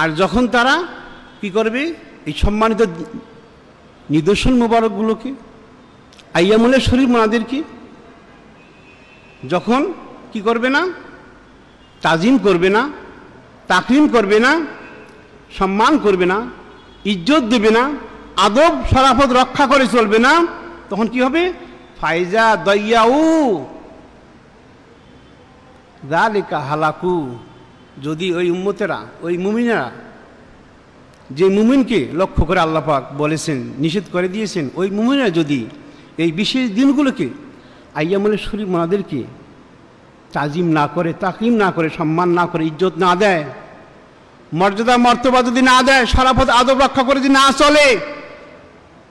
আর যখন তারা কি করবে এই সম্মানিত নিদর্শন মোবারকগুলোকে আইয়ামুলের শরীর মোনাদের যখন কি করবে না তাজিম করবে না তাকলিম করবে না সম্মান করবে না ইজ্জত দেবে না আদব সরাফত রক্ষা করে চলবে না তখন কি হবে ফাইজা দয়াউ দালিকা হালাকু যদি ওই উম্মতেরা ওই মুমিনেরা যে মুমিনকে লক্ষ্য করে আল্লাপাক বলেছেন নিষেধ করে দিয়েছেন ওই মুমিনেরা যদি এই বিশেষ দিনগুলোকে আইয়ামুল শরীফ মাদেরকে তাজিম না করে তাকিম না করে সম্মান না করে ইজ্জত না দেয় মর্যাদা মর্তবা যদি না দেয় সারাপথ আদব রক্ষা করে যদি না চলে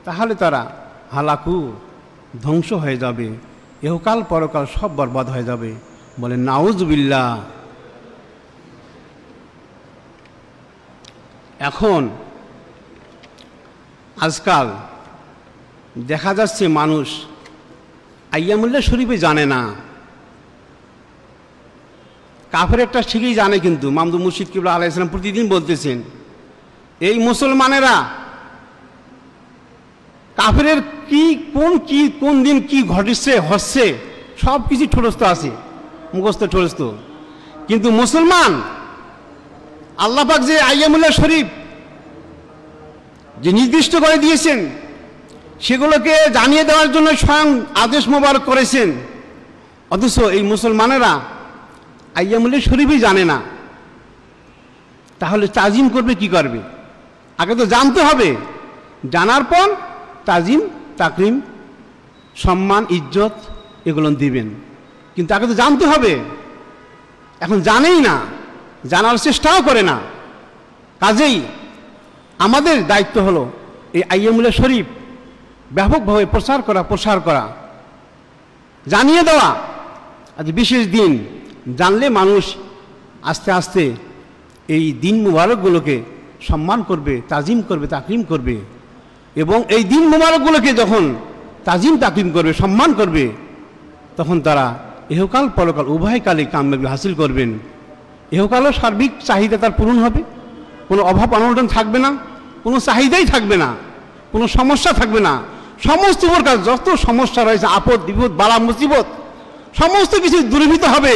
তাহলে তারা হালাকু ধ্বংস হয়ে যাবে এহকাল পরকাল সব বরবাদ হয়ে যাবে বলে নাউজবিল্লা এখন আজকাল দেখা যাচ্ছে মানুষ আয়ামুল্লা শরীফে জানে না কাফের একটা ঠিকই জানে কিন্তু মামদু মুর্শিদ কিবুল্লা আলাহ ইসলাম প্রতিদিন বলতেছেন এই মুসলমানেরা কাফের কি কোন কি কোন দিন কি ঘটেছে হচ্ছে সব কিছু ঠোরস্ত আছে মুখস্থ ঠরস্ত কিন্তু মুসলমান আল্লাপাক যে আইয়ামুল্লাহ শরীফ যে নির্দিষ্ট করে দিয়েছেন সেগুলোকে জানিয়ে দেওয়ার জন্য স্বয়ং আদেশ মোবারক করেছেন অথচ এই মুসলমানেরা আইয়ামুল্লাহ শরীফই জানে না তাহলে তাজিম করবে কি করবে আগে তো জানতে হবে জানার পর তাজিম তাকরিম সম্মান ইজ্জত এগুলো দিবেন কিন্তু তাকে তো জানতে হবে এখন জানেই না জানার চেষ্টাও করে না কাজেই আমাদের দায়িত্ব হলো এই আইয়ামুল্লা শরীফ ব্যাপকভাবে প্রচার করা প্রসার করা জানিয়ে দেওয়া আজ বিশেষ দিন জানলে মানুষ আস্তে আস্তে এই দিন মুবারকগুলোকে সম্মান করবে তাজিম করবে তাকিম করবে এবং এই দিন মুবারকগুলোকে যখন তাজিম তাকিম করবে সম্মান করবে তখন তারা ইহকাল পরকাল উভয় কালে কামগুলো হাসিল করবেন ইহকালও সার্বিক চাহিদা তার পূরণ হবে কোনো অভাব অনটন থাকবে না কোনো চাহিদাই থাকবে না কোনো সমস্যা থাকবে না সমস্ত প্রকার যত সমস্যা রয়েছে আপদ বিপদ বালা মুসিবত সমস্ত কিছু দুর্বৃত হবে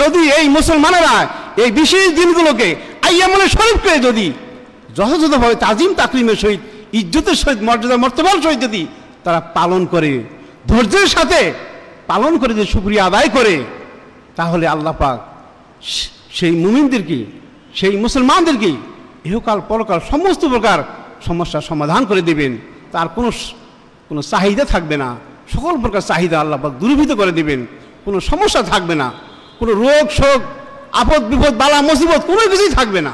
যদি এই মুসলমানেরা এই বিশেষ দিনগুলোকে শরীফ শরীফকে যদি যথাযথভাবে তাজিম তাকলিমের সহিত ইজ্জতের সহিত মর্যাদা মর্তবার সহিত যদি তারা পালন করে ধৈর্যের সাথে পালন করে যদি সুক্রিয়া আদায় করে তাহলে আল্লাহ পাক সেই মুমিনদেরকে সেই মুসলমানদেরকে ইহকাল পরকাল সমস্ত প্রকার সমস্যার সমাধান করে দেবেন তার কোনো কোনো চাহিদা থাকবে না সকল প্রকার চাহিদা আল্লাহ পাক দূরীভূত করে দেবেন কোনো সমস্যা থাকবে না কোনো রোগ শোক আপদ বিপদ বালা মুসিবত কোনো কিছুই থাকবে না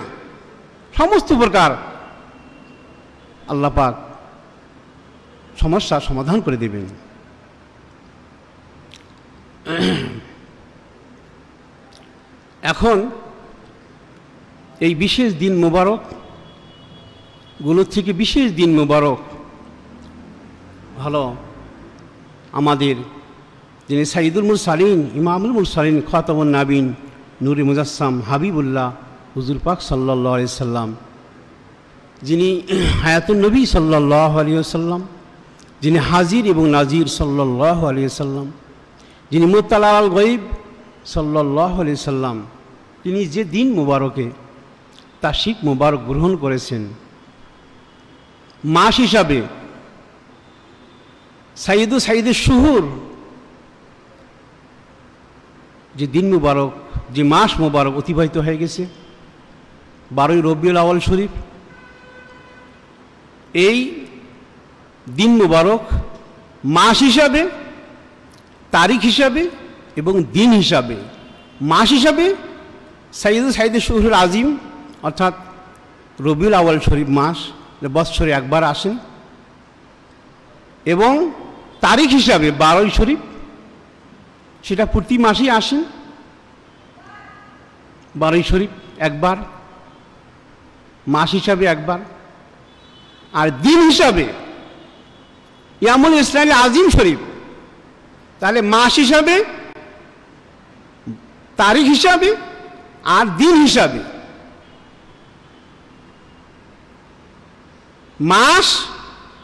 সমস্ত প্রকার আল্লাপাক সমস্যার সমস্যা সমাধান করে দেবেন এখন এই বিশেষ দিন মোবারক গুলোর থেকে বিশেষ দিন মোবারক ভালো আমাদের যিনি সাইদুল মুরসালিন ইমামুল মুরসালিন খাতমুল নাবিন নুরি মুজাসাম হাবিবুল্লাহ হুজুর পাক সাল্লাহ আলি সাল্লাম যিনি হায়াতুল নবী সাল্লাহ আলিয়া সাল্লাম যিনি হাজির এবং নাজির সাল্লাহ আলিয়া সাল্লাম যিনি মোত্তালা আল গইব সাল্লাহ আলি সাল্লাম তিনি যে দিন মুবারকে শিখ মুবারক গ্রহণ করেছেন মাস হিসাবে সাইদু সাইদে শুহুর যে দিন মুবারক যে মাস মুবারক অতিবাহিত হয়ে গেছে বারোই রবিউল আওয়াল শরীফ এই দিন মুবারক মাস হিসাবে তারিখ হিসাবে এবং দিন হিসাবে মাস হিসাবে সাইদ সাইদে শহরুল আজিম অর্থাৎ রবিউল আওয়াল শরীফ মাস বৎসরে একবার আসেন এবং তারিখ হিসাবে বারোই শরীফ সেটা প্রতি মাসেই আসেন বারোই শরীফ একবার মাস হিসাবে একবার আর দিন হিসাবে ইয়ামুল ইসলামী আজিম শরীফ তাহলে মাস হিসাবে তারিখ হিসাবে আর দিন হিসাবে মাস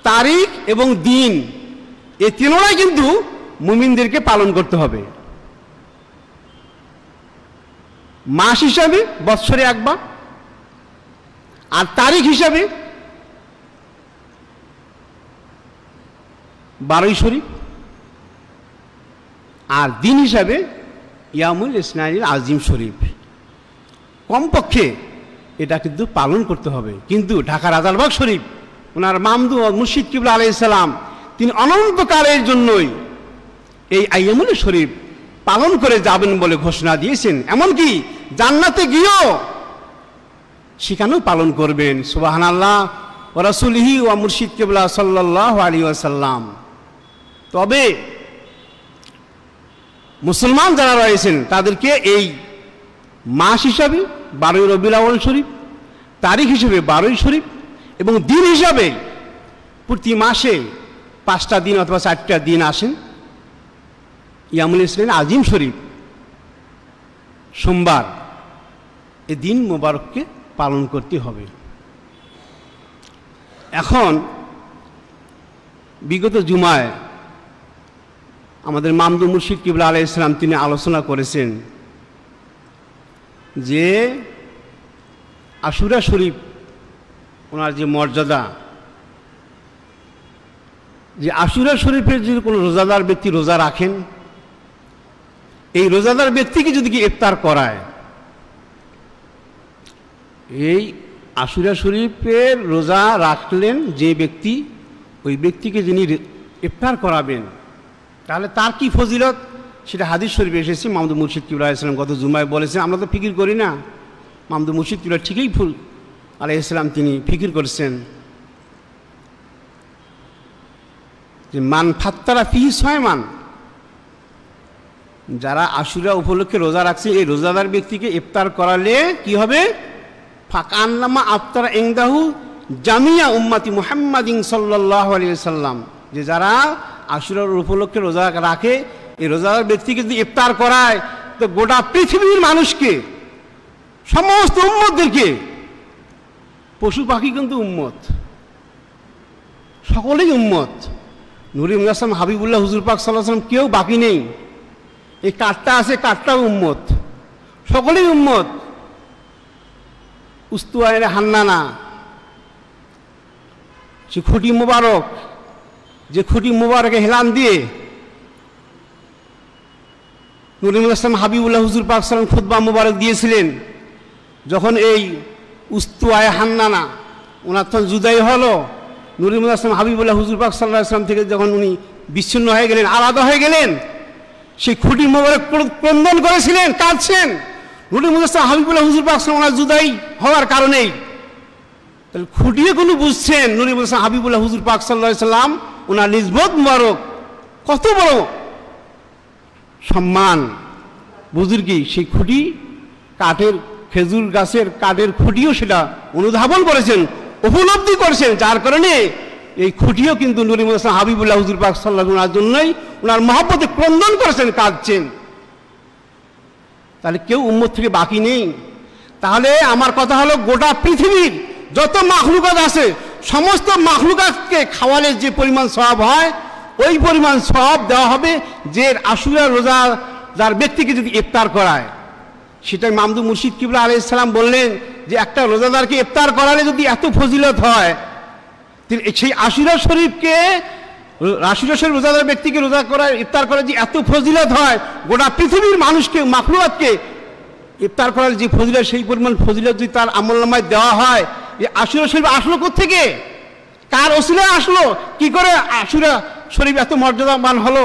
তারিখ এবং দিন এই তিনোটাই কিন্তু মুমিনদেরকে পালন করতে হবে মাস হিসাবে বৎসরে একবার আর তারিখ হিসাবে বারোই শরীফ আর দিন হিসাবে ইয়ামুল ইসনাইল আজিম শরীফ কমপক্ষে এটা কিন্তু পালন করতে হবে কিন্তু ঢাকার আজালবাগ শরীফ ওনার মামদু মুর্শিদ কিবুল আলি ইসলাম তিনি অনন্তকালের জন্যই এই আইয়ামুল শরীফ পালন করে যাবেন বলে ঘোষণা দিয়েছেন এমনকি জান্নাতে গিয়েও সেখানেও পালন করবেন সুবাহান আল্লাহ ও রাসুলহি ও মুর্শিদ কেবলা সাল্লাহ আলী আসাল্লাম তবে মুসলমান যারা রয়েছেন তাদেরকে এই মাস হিসাবে বারোই রবি আউ্ল শরীফ তারিখ হিসেবে বারোই শরীফ এবং দিন হিসাবে প্রতি মাসে পাঁচটা দিন অথবা চারটা দিন আসেন ইয়ামুল ইসলেন আজিম শরীফ সোমবার এ দিন মোবারককে পালন করতে হবে এখন বিগত জুমায় আমাদের মামদু মুর্শিদ কিবলা আলাই ইসলাম তিনি আলোচনা করেছেন যে আশুরা শরীফ ওনার যে মর্যাদা যে আশুরা শরীফের যদি কোনো রোজাদার ব্যক্তি রোজা রাখেন এই রোজাদার ব্যক্তিকে যদি কি ইফতার করায় এই আশুরা শরীফের রোজা রাখলেন যে ব্যক্তি ওই ব্যক্তিকে যিনি ইফতার করাবেন তাহলে তার কি ফজিলত সেটা হাদিস শরীফ এসেছি মামদু মুর্শিদ কিবুল্লাহ ইসলাম গত জুমায় বলেছেন আমরা তো ফিকির করি না মামদু মুর্শিদ কিউলা ঠিকই ফুল আলাই ইসলাম তিনি ফিকির করেছেন যে মান ফাত্তারা ফিস হয় মান যারা আশুরা উপলক্ষে রোজা রাখছে এই রোজাদার ব্যক্তিকে ইফতার করালে কি হবে ফাঁকান্নামা আফতারা এংদাহু জামিয়া উম্মাতি মুহাম্মাদিন সাল্লাহ আলিয়া সাল্লাম যে যারা আশুরার উপলক্ষে রোজা রাখে এই রোজাদার ব্যক্তিকে যদি ইফতার করায় তো গোটা পৃথিবীর মানুষকে সমস্ত উম্মতদেরকে পশু পাখি কিন্তু উম্মত সকলেই উম্মত নুরিম আসলাম হাবিবুল্লাহ হুজুর পাক সাল্লাহাম কেউ বাকি নেই এই কাঠটা আছে কাঠটাও উম্মত সকলেই উম্মত উস্তুয়ানের হান্নানা সে খুঁটি মোবারক যে খুঁটি মুবারকে হেলান দিয়ে নুরিমুল ইসলাম হাবিবুল্লাহ হুজুর পাক সালাম খুদ্া মুবারক দিয়েছিলেন যখন এই উস্তুয়ায় হান্নানা ওনার তখন জুদাই হলো নুরিমুল ইসলাম হাবিবুল্লাহ হুজুর পাক সাল্লাহ ইসলাম থেকে যখন উনি বিচ্ছিন্ন হয়ে গেলেন আলাদা হয়ে গেলেন সেই খুঁটি মোবারক ক্রন্দন করেছিলেন কাঁদছেন নুরিমুল ইসলাম হাবিবুল্লাহ হুজুর পাক সালাম ওনার জুদাই হওয়ার কারণেই খুঁটিয়েগুলো বুঝছেন নুরি বলছেন হাবিবুল্লাহ হুজুর পাক সাল্লা সাল্লাম ওনার নিজবোধ মারক কত বড় সম্মান বুজুর্গি সেই খুঁটি কাঠের খেজুর গাছের কাঠের খুঁটিও সেটা অনুধাবন করেছেন উপলব্ধি করেছেন যার কারণে এই খুঁটিও কিন্তু নুরিমুল ইসলাম হাবিবুল্লাহ হুজুর পাক সাল্লাহ ওনার জন্যই ওনার মহাব্বতে ক্রন্দন করেছেন কাঁদছেন তাহলে কেউ উম্মত থেকে বাকি নেই তাহলে আমার কথা হলো গোটা পৃথিবীর যত মাখলুকাত আছে সমস্ত মাখলুকাতকে খাওয়ালে যে পরিমাণ স্বভাব হয় ওই পরিমাণ স্বভাব দেওয়া হবে যে আশুরা রোজা যার ব্যক্তিকে যদি ইফতার করায় সেটাই মামদু মুর্শিদ কিবলা আলি ইসলাম বললেন যে একটা রোজাদারকে ইফতার করালে যদি এত ফজিলত হয় সেই আশুরা শরীফকে আশুরা শরীফ রোজাদার ব্যক্তিকে রোজা করার ইফতার করে যে এত ফজিলত হয় গোটা পৃথিবীর মানুষকে মাখলুয়াতকে ইফতার করার যে ফজিলত সেই পরিমাণ ফজিলত যদি তার আমল নামায় দেওয়া হয় আশুরা শরীফ আসলো কোথেকে কার অসুলে আসলো কি করে আশুরা শরীফ এত মর্যাদাবান হলো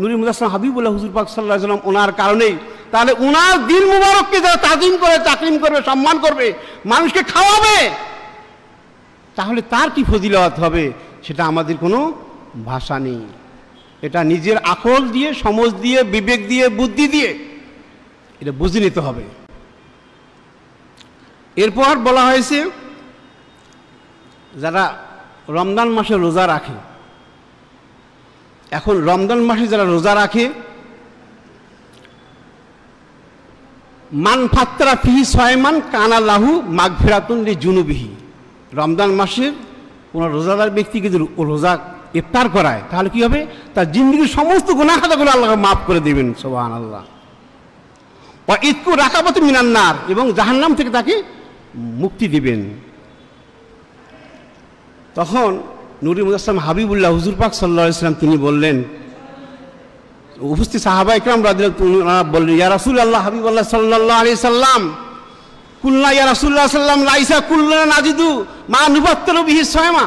নুরি মুদাসলাম হাবিবুল্লাহ হুজুর পাক সাল্লাহ সাল্লাম ওনার কারণেই তাহলে ওনার দিন মুবারককে যারা তাজিম করে তাকলিম করবে সম্মান করবে মানুষকে খাওয়াবে তাহলে তার কি ফজিলত হবে সেটা আমাদের কোনো ভাষা নেই এটা নিজের আকল দিয়ে সমজ দিয়ে বিবেক দিয়ে বুদ্ধি দিয়ে এটা বুঝে নিতে হবে এরপর বলা হয়েছে যারা রমজান মাসে রোজা রাখে এখন রমজান মাসে যারা রোজা রাখে মান ফাত্রা ফিহি সয়মান কানা লাহু মাঘ ফেরাতুন জুনুবিহি রমজান মাসের কোনো রোজাদার ব্যক্তিকে যদি রোজা ইফতার করায় তাহলে কি হবে তার জিন্দগির সমস্ত খাতাগুলো আল্লাহ মাফ করে দেবেন সোহান আল্লাহ ও ইতকু রাখাবত মিনান্নার এবং জাহান্নাম থেকে তাকে মুক্তি দিবেন তখন নুরি মুজাসলাম হাবিবুল্লাহ হুজুর পাক সাল্লা ইসলাম তিনি বললেন উপস্থিত সাহাবা ইকরাম রাজ বললেন ইয়া রাসুল আল্লাহ হাবিবুল্লাহ সাল্লাহ আলি সাল্লাম কুল্লা ইয়া রাসুল্লাহ সাল্লাম লাইসা কুল্লা নাজিদু মা নুবাত্তর বিহি সয়মা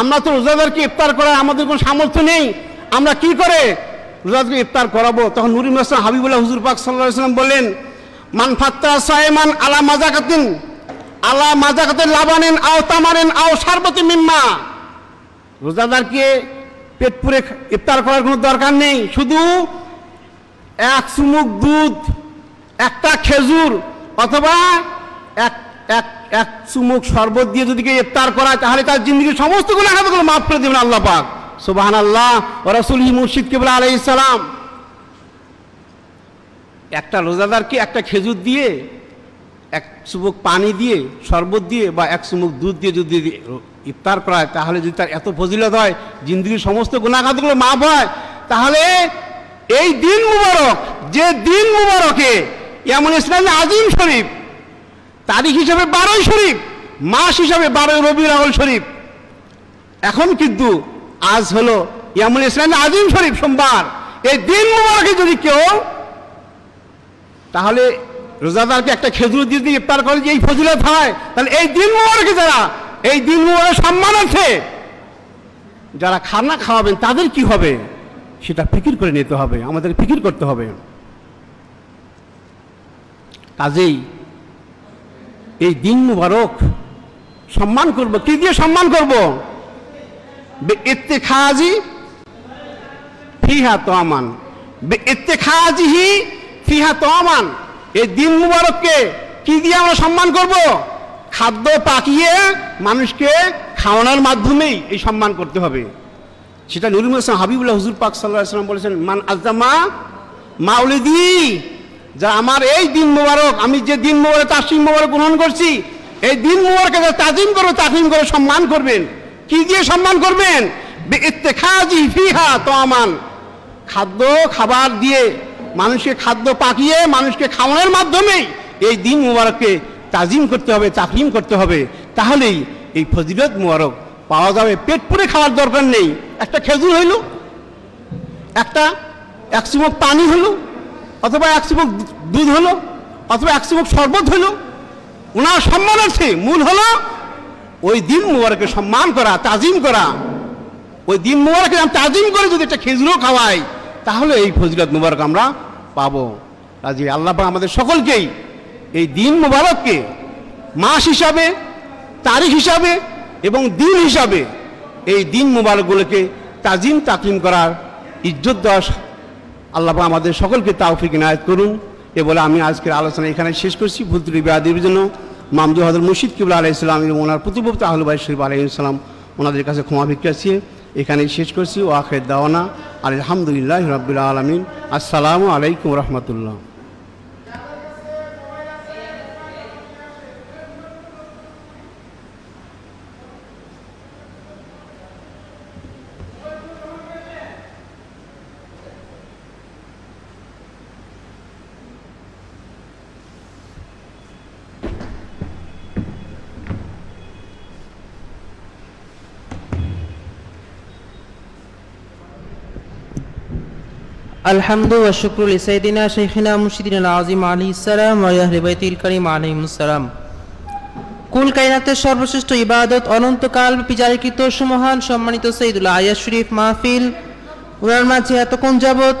আমরা তো রোজাদারকে ইফতার করার আমাদের কোনো সামর্থ্য নেই আমরা কি করে রোজাদারকে ইফতার করাবো তখন নুরি মুজাসলাম হাবিবুল্লাহ হুজুর পাক সাল্লাহ ইসলাম বললেন মান ফাত্তা সয়মান আলা মাজাকাতিন আল্লাহ মাজাকাতে লাভানেন আও তামানেন আও সার্বতী মিম্মা রোজাদারকে পেট পুরে ইফতার করার কোনো দরকার নেই শুধু এক চুমুক দুধ একটা খেজুর অথবা এক এক এক চুমুক শরবত দিয়ে যদি কেউ ইফতার করায় তাহলে তার জিন্দগির সমস্ত গুলো হাতগুলো মাফ করে দেবেন আল্লাহ পাক সুবাহান আল্লাহ ও হি মুর্শিদ কেবল আলাই ইসলাম একটা রোজাদারকে একটা খেজুর দিয়ে এক চুমুক পানি দিয়ে শরবত দিয়ে বা এক চুমুক দুধ দিয়ে যদি ইফতার করায় তাহলে যদি তার এত ফজিলত হয় জিন্দগির সমস্ত গুণাঘাতগুলো মাফ হয় তাহলে এই দিন মুবারক যে দিন মুবারকে এমন ইসলামী আজিম শরীফ তারিখ হিসাবে বারোই শরীফ মাস হিসাবে বারোই রবি রাহুল শরীফ এখন কিন্তু আজ হলো এমন ইসলামী আজিম শরীফ সোমবার এই দিন মুবারকে যদি কেউ তাহলে রোজাদারকে একটা খেজুর দিয়ে ইফতার করে যে এই ফজিলত হয় তাহলে এই দিন মোবারকে যারা এই দিন মোবারকে সম্মান আছে যারা খানা খাওয়াবেন তাদের কি হবে সেটা ফিকির করে নিতে হবে আমাদের ফিকির করতে হবে কাজেই এই দিন মুবারক সম্মান করব কি দিয়ে সম্মান করব এতে খাওয়াজি ফিহা তো আমান এতে খাওয়াজি ফিহা তো আমান এই দিন মুবারককে কি দিয়ে আমরা সম্মান করব খাদ্য পাকিয়ে মানুষকে খাওয়ানোর মাধ্যমেই এই সম্মান করতে হবে সেটা নুরুল ইসলাম হাবিবুল্লাহ হুজুর পাক সাল্লাহ ইসলাম বলেছেন মান আজামা দি যা আমার এই দিন মুবারক আমি যে দিন মুবারক তাসিম মুবারক গ্রহণ করছি এই দিন মুবারকে যা তাজিম করে তাকিম করে সম্মান করবেন কি দিয়ে সম্মান করবেন খাজি ফিহা তো আমান খাদ্য খাবার দিয়ে মানুষকে খাদ্য পাকিয়ে মানুষকে খাওয়ানোর মাধ্যমেই এই দিন মুবারককে তাজিম করতে হবে তাকলিম করতে হবে তাহলেই এই ফজিলত মুবারক পাওয়া যাবে পেট পুরে খাওয়ার দরকার নেই একটা খেজুর হইল একটা এক চুমক পানি হলো অথবা এক চুমক দুধ হলো অথবা এক চুমক শরবত হলো ওনার সম্মান আছে মূল হলো ওই দিন মুবারকে সম্মান করা তাজিম করা ওই দিন মুবারকে তাজিম করে যদি একটা খেজুরও খাওয়ায় তাহলে এই ফজিলত মুবারক আমরা পাবো রাজি আল্লাহ আমাদের সকলকেই এই দিন মুবারককে মাস হিসাবে তারিখ হিসাবে এবং দিন হিসাবে এই দিন মুবারকগুলোকে তাজিম তাকলিম করার ইজ্জত দেওয়া আল্লাহ আমাদের সকলকে তাওফিক নায়ত করুন এ বলে আমি আজকের আলোচনা এখানে শেষ করছি ভুতুরি বেয়াদির জন্য মামদু হাজর মুর্শিদ কিবুল আলাইসালাম এবং ওনার প্রতিপক্ষ আহলুবাই শরীফ আলাইসালাম ওনাদের কাছে ক্ষমা ভিক্ষা এখানেই শেষ করছি ও আখের দাওয়ানা আলহামদুলিল্লাহ রাবুল আলমিন আসসালামু আলাইকুম রহমতুল্লাহ আলহামদু ওয়াশুকরুল ইসাইদিনা শেখিনা মুর্শিদিন আজিম আলী ইসালাম ওয়াহরিবাইতিল করিম আলিম ইসালাম কুল কায়নাতের সর্বশ্রেষ্ঠ ইবাদত অনন্তকাল বিচারিকৃত সুমহান সম্মানিত সৈদুল আয়া শরীফ মাহফিল ওনার মাঝে কোন যাবৎ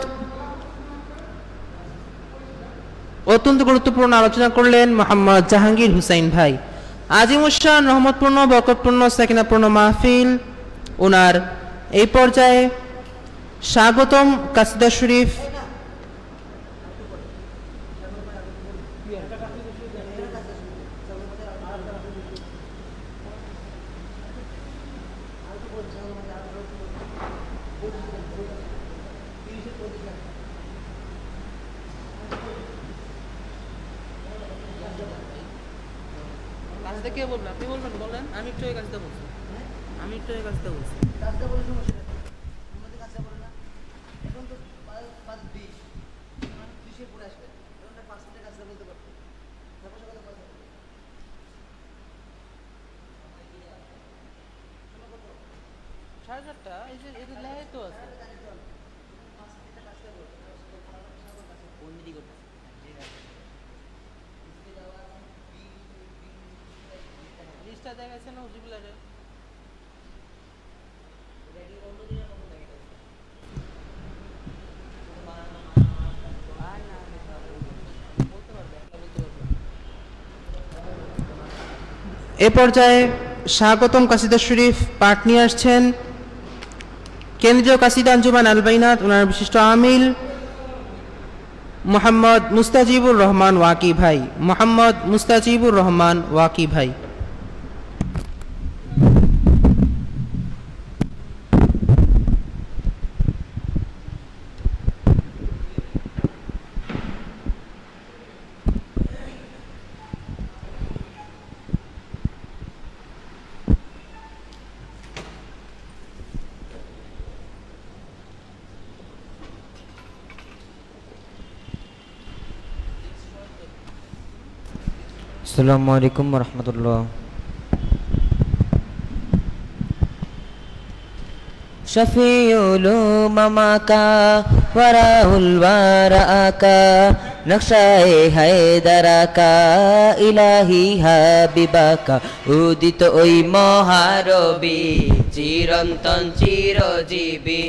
অত্যন্ত গুরুত্বপূর্ণ আলোচনা করলেন মোহাম্মদ জাহাঙ্গীর হুসাইন ভাই আজিমুসান রহমতপূর্ণ বরকতপূর্ণ সাকিনাপূর্ণ মাহফিল ওনার এই পর্যায়ে স্বাগতম কাসদা শরীফ একটা এই যে এটা তো আছে লিস্টটা না এ পর্যায়ে স্বাগতম কাশিদা শরীফ পাঠ নিয়ে আসছেন কেন্দ্রীয় কাসিদা আঞ্জুমান আলবাইনাত ওনার বিশিষ্ট আমিল মোহাম্মদ মুস্তাজিবুর রহমান ওয়াকি ভাই মোহাম্মদ মুস্তাজিবুর রহমান ওয়াকি ভাই আসসালামু আলাইকুম রহমতুল্লাহ শফিউল মামাকা ওয়ারাহুল বারাকা নকশায়ে হায়দারাকা ইলাহি হাবিবাকা উদিত ওই মহারবি চিরন্তন চিরজীবী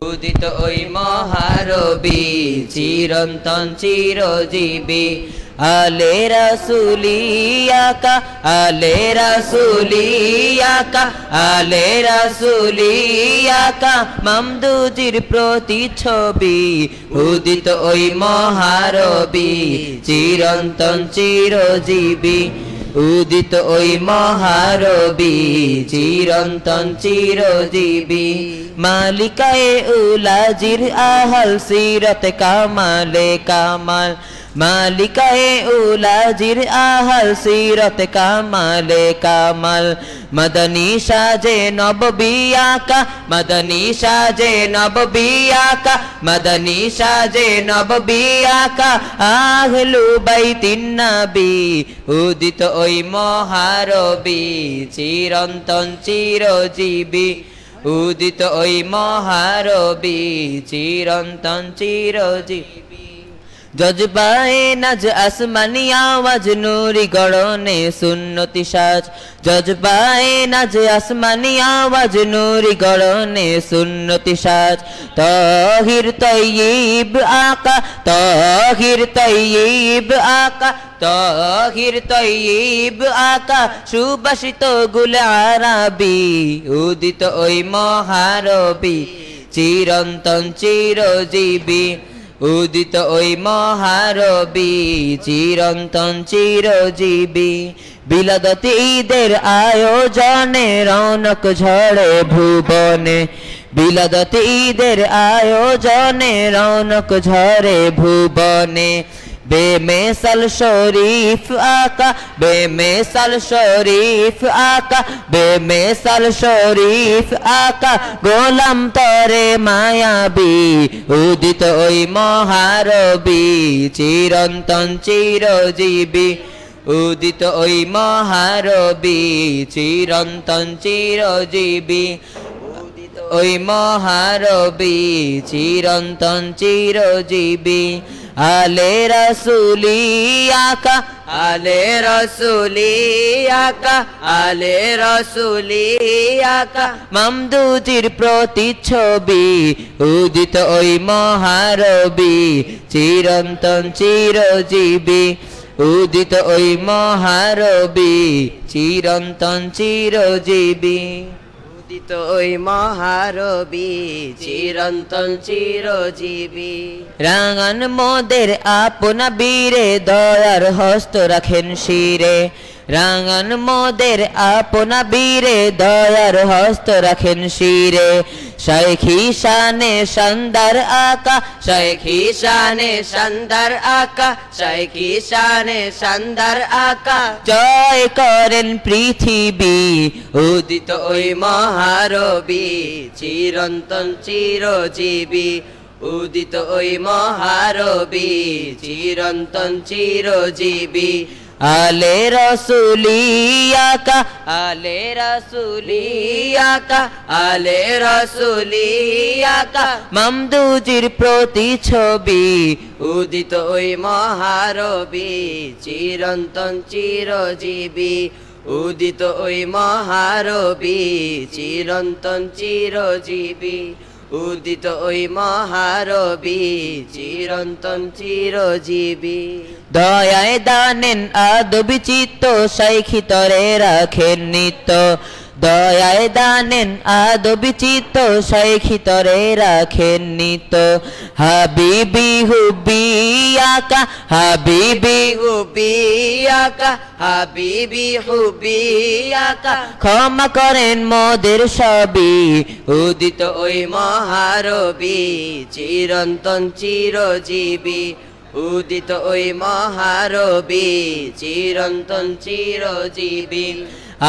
উদিত ওই মহারবি চিরন্তন চিরজীবী আলে রাসুলিয়াকা আলে রাসুলিয়াকা আলে রাসুলিয়াকা মামদুজির ছবি উদিত ওই মহারবি চিরন্তন চিরজীবী উদিত ওই মহারবি চিরন্তন চিরজীবী মালিকায় উলাজির আহল সিরত কামালে কামাল মালিকায়ে উলাজির আহাল সিরত কামালে কামাল মদনী সাজে নববিয়াকা মদনী সাজে নববিয়াকা মদনী সাজে নববিয়াকা আহলু বাইতিন নবী উদিত ওই মহারবি চিরন্তন চিরজীবী উদিত ওই মহারবি চিরন্তন চিরজীবী জজবায়ে নাজ আসমানি আওয়াজ নুরি গড়নে সুন্নতি সাজ জজবায়ে নাজ আসমানি আওয়াজ নুরি গড়নে সুন্নতি সাজ তহির তৈব আকা তহির তৈব আকা তহির তৈব আকা সুবাসিত গুল আরাবি উদিত ওই মহারবি চিরন্তন চিরজীবী উদিত ওই মহারবি চিরন্তন চিরজীবী বিলাদত ঈদের আয়োজনে রৌনক ঝড়ে ভুবনে বিলাদত ঈদের আয়োজনে রৌনক ঝড়ে ভুবনে বেমেসাল শরীফ আকা বেমেসাল শরীফ আকা বেমেসাল শরীফ আকা গোলাম তরে মায়াবি উদিত ওই মহারবি চিরন্তন চিরজীবী উদিত ওই মহারবি চিরন্তন চিরজীবী ওই মহারবি চিরন্তন চিরজীবী আলে আকা আলে আকা আলে রসুলিয়াকা প্রতি প্রতিচ্ছবি উদিত ওই মহারবি চিরন্তন চিরজীবী উদিত ওই মহারবি চিরন্তন চিরজীবী পতিত ওই মহারবি চিরন্তন চিরজীবী রাঙান মোদের আপনা বীরে দয়ার হস্ত রাখেন শিরে রাঙন মোদের আপনা বীরে দয়ার হস্ত রাখেন শিরে শাইখি শানে সন্দার আকা শাইখি শানে সন্দার আকা শাইখি শানে সন্দার আকা জয় করেন পৃথিবী উদিত ওই মহারবি চিরন্তন চিরজীবী উদিত ওই মহারবি চিরন্তন চিরজীবী আলে রসুলিয়া কা আলে রসুলিয়া কা আলে রসুলিয়া কা মামদুজির প্রতি ছবি উদিত ওই মহারবি চিরন্তন চিরজীবী উদিত ওই মহারবি চিরন্তন চিরজীবী উদিত ওই মহারবি চিরন্তন চিরজীবী দয়ায় দানেন আদবি চিত্ত রে রাখেন নিত্য দয়ায় দানেন আদ বিচিত শৈখিতরে রাখেন নিত হাবিবি হুবিয়াকা হাবিবি হুবিয়াকা হাবিবি হুবিয়াকা ক্ষমা করেন মদের সবি উদিত ওই মহারবি চিরন্তন চিরজীবী উদিত ওই মহারবি চিরন্তন চিরজীবী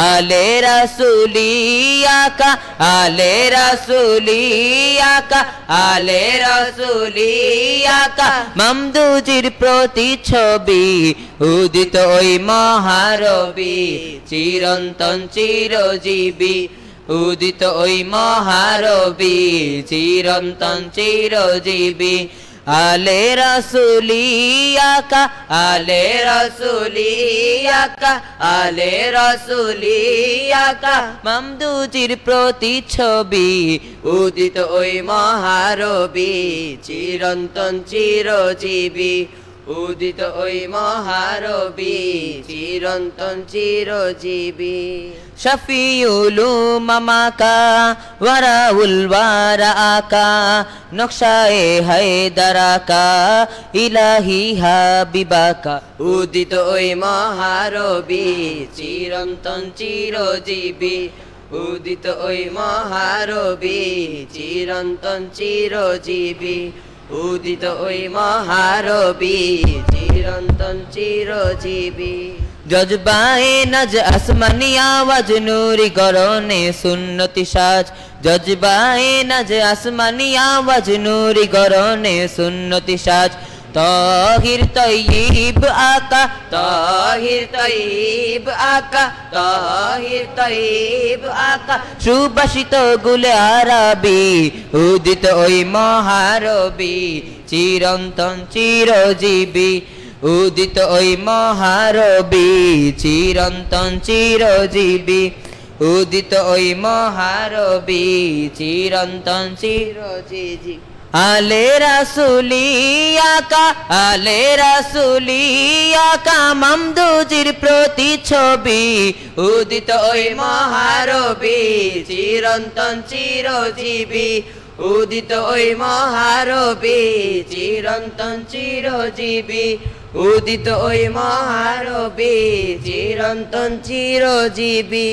আলে কা আলে কা আলে রাসুলিয়াকা মামদুজির প্রতিচ্ছবি উদিত ওই মহারবি চিরন্তন চিরজীবি উদিত ওই মহারবি চিরন্তন চিরজীবি আলে রসুলিয়াকা আলে রসুলিয়াকা আলে রসুলিয়াকা মামদুজির ছবি উদিত ওই মহারবি চিরন্তন চিরজীবী উদিত ওই মহারবি চিরন্তন চিরজীবী শফিউল মামাকা ওয়ারাউল ওয়ারাকা নকশায়ে হায়দারাকা ইলাহি হাবিবাকা উদিত ওই মহারবি চিরন্তন চিরজীবী উদিত ওই মহারবি চিরন্তন চিরজীবী উদিত ওই মহারবি চিরন্তন চিরজীবী জজবায়ে নাজ আসমানি আওয়াজ নূরি গরনে সুন্নতি সাজ জজবায়ে নাজ আসমানি আওয়াজ নূরি গরনে সুন্নতি সাজ তাহির তৈব আকা তাহির তৈব আকা তাহির তৈব আকা সুবাসিত গুলে আরবি উদিত ওই মহারবি চিরন্তন চিরজীবি উদিত ওই মহারবি চিরন্তন চিরজীবি উদিত ওই মহারবি চিরন্তন চিরজীবি আলে রাসুলিয়াকা আলে রাসুলিয়াকা মামদুজির প্রতি ছবি উদিত ওই মহারবি চিরন্তন চিরজীবি উদিত ওই মহারবি চিরন্তন চিরজীবি উদিত ওই মহারবি চিরন্তন চিরজীবি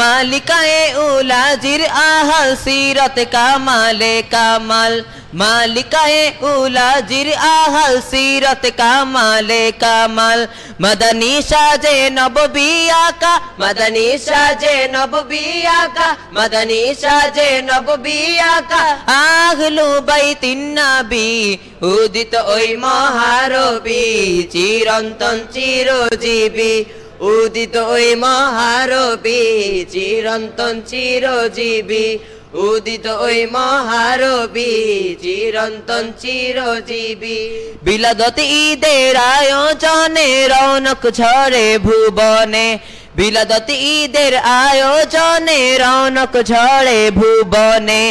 মালিকায়ে উলাজির আহা সিরত কামালে কামাল মালিকায়ে উলাজির আহাল সিরত কামালে কামাল মদনী সাজে নববী আকা মদনী সাজে নববী আকা মদনী সাজে নববী আকা আহলু বাইতিন নবী উদিত ওই মহারবী চিরন্তন চিরজীবী উদিত ওই মহারবি চিরন্তন চিরজীবী উদিত ওই মহারবি চিরন্তন চিরজীবী দে রায় চনে রৌনক ঝরে ভুবনে বিলাদত ঈদের আয়োজনে রনক ঝড়ে ভুবনে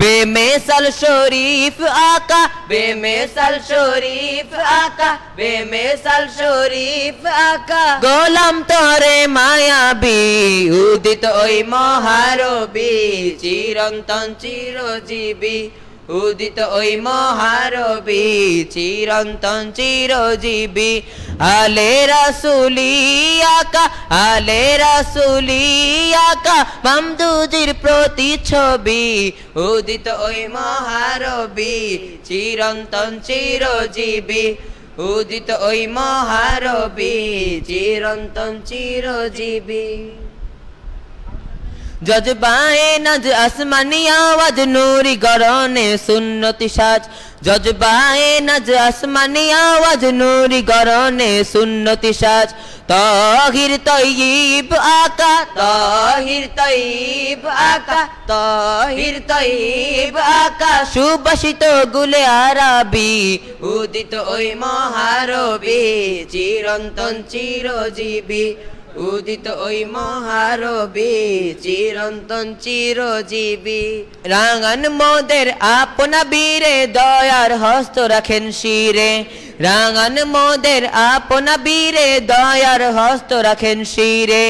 বেমেসাল শরীফ আকা বেমেসাল শরীফ আকা বেমেসাল শরীফ আকা গোলাম তরে মায়াবি উদিত ওই মহারবি চিরন্তন চিরজীবী উদিত ওই মহারবি চিরন্তন চিরজীবি আলে রাসুলিয়াকা আলে রাসুলিয়াকা প্রতি ছবি উদিত ওই মহারবি চিরন্তন চিরজীবি উদিত ওই মহারবি চিরন্তন চিরজীবি জজবায়ে নাজ আসমানি আওয়াজ নূরি গরনে সুন্নতি সাজ জজবায়ে নাজ আসমানি আওয়াজ নূরি গরনে সুন্নতি সাজ তহির তৈব আকা তহির তৈব আকা তহির তৈব আকা সুবাসিত গুলে আরাবি উদিত ওই মহারবি চিরন্তন চিরজীবী উদিত ওই মহারবি চিরন্তন চিরজীবী রাঙান মদের আপনা বীরে দয়ার হস্ত রাখেন শিরে রাঙান মোদের আপনা বীরে দয়ার হস্ত রাখেন শিরে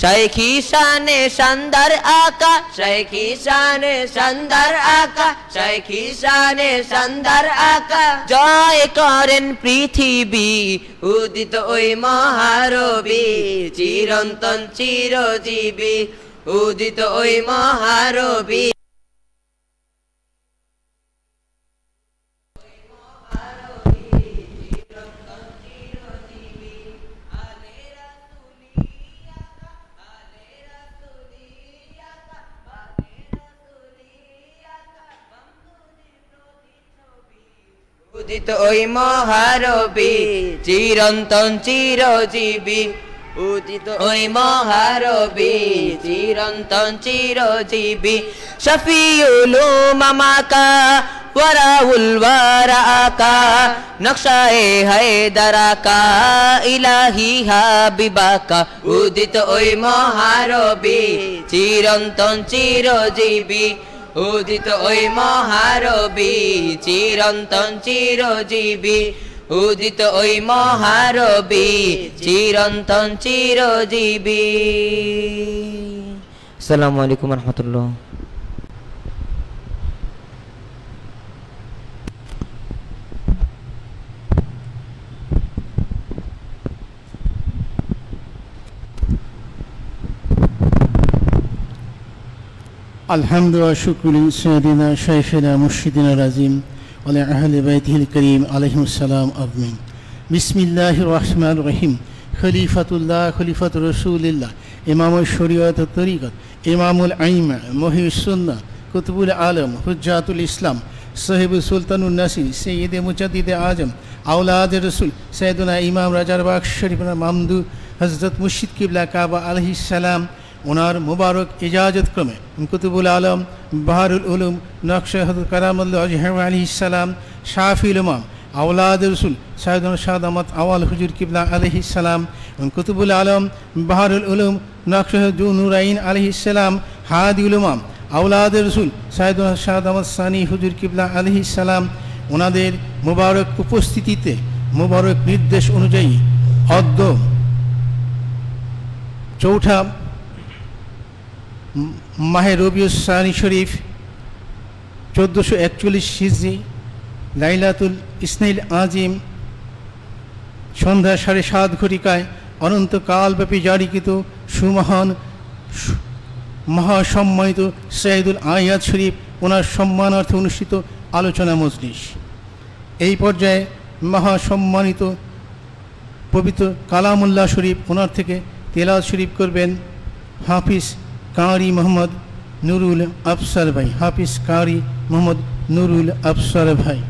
শাইখি শানে শানদার আকা শাইখি শানে শানদার আকা শাইখি শানে শানদার আকা জয় করেন পৃথিবী উদিত ওই মহারবি চিরন্তন চিরজীবী উদিত ওই মহারবী পূজিত ওই মহারবি চিরন্তন চিরজীবী উদিত ওই মহারবি চিরন্তন চিরজীবী শফিউল মামাকা ওয়ারাউল ওয়ারাকা নকশায়ে কা ইলাহি হাবিবাকা উদিত ওই মহারবি চিরন্তন চিরজীবী উদিত ওই মহারবি চিরন্তন চিরজীবী উদিত ওই মহারবি চিরন্তন চিরজীবী আসসালামু আলাইকুম রহমতুল্লাহ الحمد والشكر لسيدنا شيخنا مرشدنا العظيم ولأهل بيته الكريم عليهم السلام آمين بسم الله الرحمن الرحيم خليفة الله خليفة رسول الله إمام الشريعة الطريقة إمام العيمة محي السنة كتب العالم حجات الإسلام صاحب سلطان الناصر سيد مجدد آجم أولاد رسول سيدنا إمام رجل باق شريفنا ممدو حضرت مرشد قبلہ كعبة عليه السلام ওনার মুবারক ইজাজত ক্রমে কুতুবুল আলম বাহারুল উলুম নকশাহ হজরত আজহাম আলী ইসালাম শাহফিল উমাম আউলাদ রসুল সাহেদ শাহ আহমদ আওয়াল হুজুর কিবলা আলহ ইসালাম কুতুবুল আলম বাহারুল উলুম নকশ নুরাইন আলহ ইসালাম হাদিউল উমাম আউলাদ রসুল সাহেদ শাহ আহমদ সানি হুজুর কিবলা আলহ ইসালাম ওনাদের মুবারক উপস্থিতিতে মুবারক নির্দেশ অনুযায়ী অদ্য চৌঠা মাহে রবিউসানি শরীফ চোদ্দোশো একচল্লিশ সিজি লাইলাতুল ইসনাইল আজিম সন্ধ্যা সাড়ে সাত ঘটিকায় অনন্তকালব্যাপী জারিকৃত সুমহান মহাসম্মানিত সৈয়দুল আয়াদ শরীফ ওনার সম্মানার্থে অনুষ্ঠিত আলোচনা মজলিস এই পর্যায়ে মহাসম্মানিত পবিত্র কালামুল্লাহ শরীফ ওনার থেকে তেলাদ শরীফ করবেন হাফিজ कारी محمد نورول افسر بھائی حافظ कारी محمد نورول افسر بھائی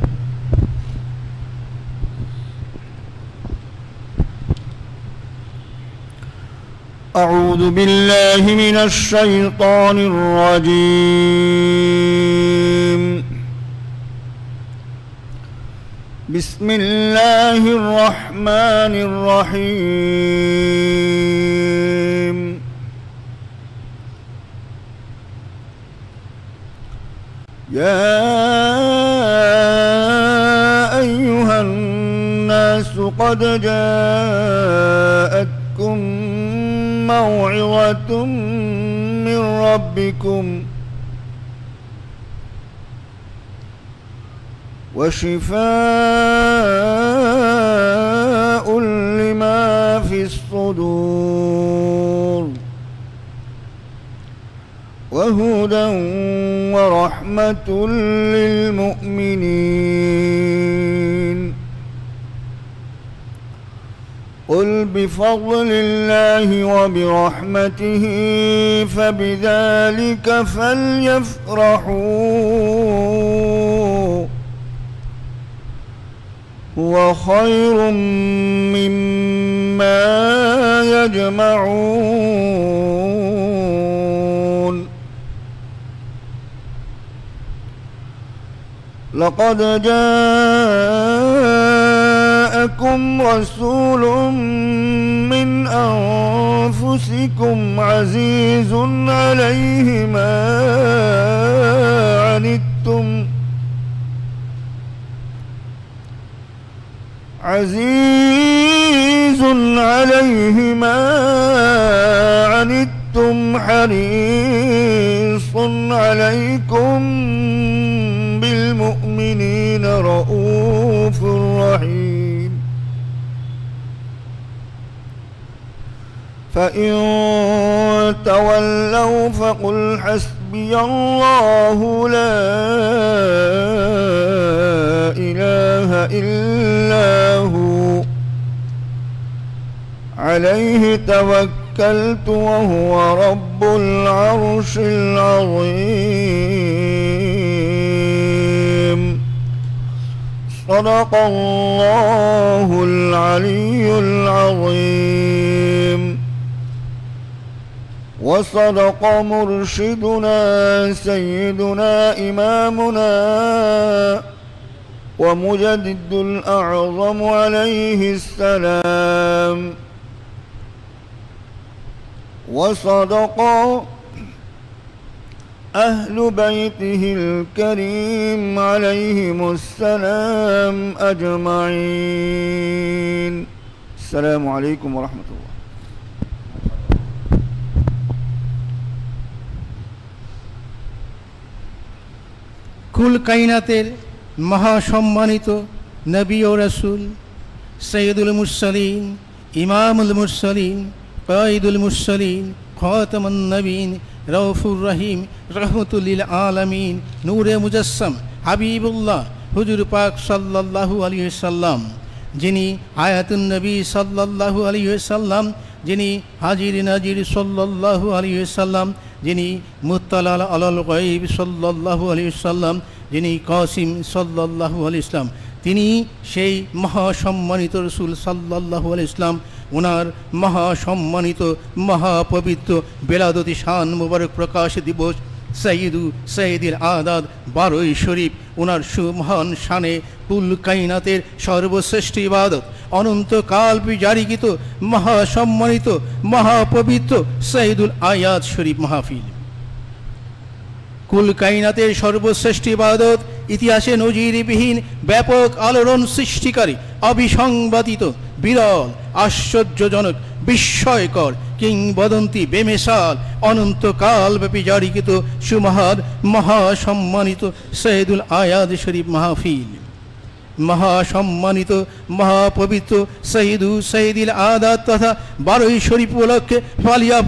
أعوذ بالله من الشيطان الرجيم بسم الله الرحمن الرحيم يا أيها الناس قد جاءتكم موعظة من ربكم وشفاء لما في الصدور وهدى ورحمة للمؤمنين قل بفضل الله وبرحمته فبذلك فليفرحوا هو خير مما يجمعون لقد جاءكم رسول من أنفسكم عزيز عليه ما عنتم عزيز عليه ما عنتم حريص عليكم رؤوف رحيم فإن تولوا فقل حسبي الله لا إله إلا هو عليه توكلت وهو رب العرش العظيم صدق الله العلي العظيم وصدق مرشدنا سيدنا إمامنا ومجدد الأعظم عليه السلام وصدق أهل بيته الكريم عليهم السلام أجمعين السلام عليكم ورحمة الله কুল কাইনাতের মহাসম্মানিত নবী ও রসুল সৈয়দুল মুসলিম ইমামুল মুসলিম কয়দুল মুসলিম খতমন নবীন রৌফুর রহিম রহমতুল্লিল আলমিন নূরে মুজাসম হাবিবুল্লাহ হুজুর পাক সাল্লাহু আলী সাল্লাম যিনি আয়াতুল নবী সাল্লাহু আলী সাল্লাম যিনি হাজির নাজির সাল্লাহু আলী সাল্লাম যিনি মুতালাল আল গাইব সাল্লাহু আলী সাল্লাম যিনি কাসিম সাল্লাহু আলী ইসলাম তিনি সেই মহাসম্মানিত রসুল সাল্লাহু আলী ইসলাম ওনার মহাসম্মানিত মহাপবিত্র বেলাদতি শান মুবারক প্রকাশ দিবস সঈদু সঈদের আদাদ বারোই শরীফ ওনার সুমহান শানে কুল কাইনাতের সর্বশ্রেষ্ঠ ইবাদত অনন্তকাল বিজারিগিত মহাসম্মানিত মহাপবিত্র সঈদুল আয়াদ শরীফ মাহফিল কুল কাইনাতের সর্বশ্রেষ্ঠ ইবাদত ইতিহাসে নজিরবিহীন ব্যাপক আলোড়ন সৃষ্টিকারী অবিসংবাদিত বিরল আশ্চর্যজনক বিস্ময়কর কিংবদন্তি বেমেশাল ব্যাপী জারিকৃত সুমহাদ মহাসম্মানিত সৈদুল আয়াদ শরীফ মাহফিল মহাসম্মানিত মহাপবিত্র সঈদু সঈদিল আদাত তথা বারোই শরীফ উপলক্ষে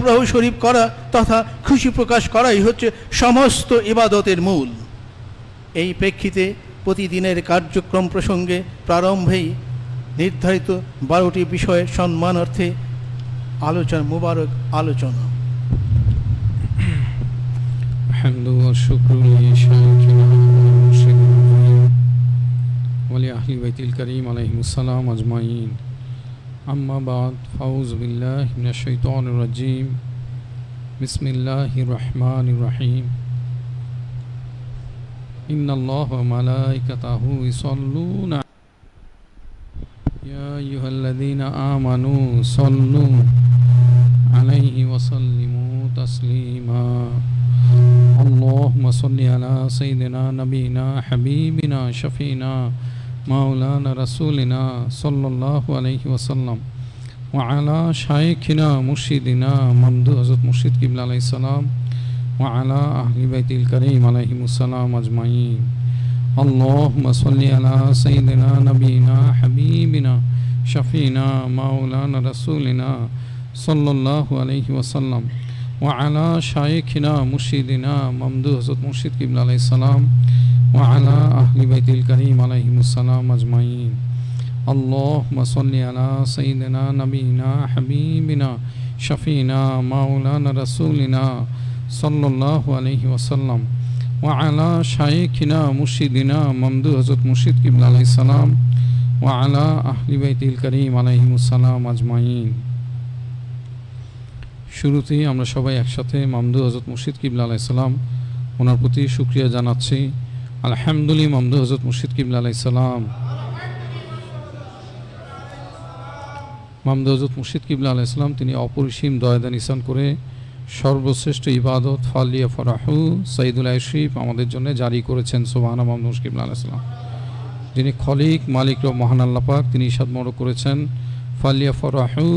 প্রহ শরীফ করা তথা খুশি প্রকাশ করাই হচ্ছে সমস্ত ইবাদতের মূল এই প্রেক্ষিতে প্রতিদিনের কার্যক্রম প্রসঙ্গে প্রারম্ভেই নির্ধারিত বারোটি বিষয়ে সম্মানার্থে আলোচনা মুবারক আলোচনা الحمد والشكر لشاكرنا والمرشد ولأهل البيت الكريم عليهم السلام أجمعين أما بعد فأعوذ بالله من الشيطان الرجيم بسم الله الرحمن الرحيم إن الله وملائكته يصلون يا أيها الذين آمنوا صلوا عليه وسلموا تسليما اللهم صل على سيدنا نبينا حبيبنا شفينا مولانا رسولنا صلى الله عليه وسلم وعلى شيخنا مرشدنا ممدو حضرت مرشد قبل عليه السلام وعلى أهل بيت الكريم عليهم السلام أجمعين اللهم صل على سيدنا نبينا حبيبنا شفينا مولانا رسولنا صلی اللہ علیہ وسلم و علیٰ مرشدنا مرشدنہ ممدو حضرت مرشد قبل علیہ السلام علیہ الکریم علیہ السلام اجمعین اللّہ صلی علیہ سعیدنا نبینہ حبیب نا مولانا رسولنا صلی اللہ علیہ وسلم ওয়ালা শায়েখিনা মুর্শিদিনা মমদু হজরত মুর্শিদ কিবলা আলাই সালাম ওয়ালা আহলি তিল করিম আলাইহিমুসালাম আজমাইন শুরুতেই আমরা সবাই একসাথে মামদু হজরত মুর্শিদ কিবলা আলাই সালাম ওনার প্রতি সুক্রিয়া জানাচ্ছি আলহামদুলি মামদু হজরত মুর্শিদ কিবলা আলাই সালাম মামদু হজরত মুর্শিদ কিবলা আলাই সালাম তিনি অপরিসীম দয়াদান ইসান করে সর্বশ্রেষ্ঠ ইবাদত ফালিয়া ফরাহু সঈদুল আশিফ আমাদের জন্য জারি করেছেন সোহানা মামনুস কিবলা আলাইসালাম যিনি খলিক মালিক র মহান আল্লাপাক তিনি ঈশাদ মরক করেছেন ফালিয়া ফরাহু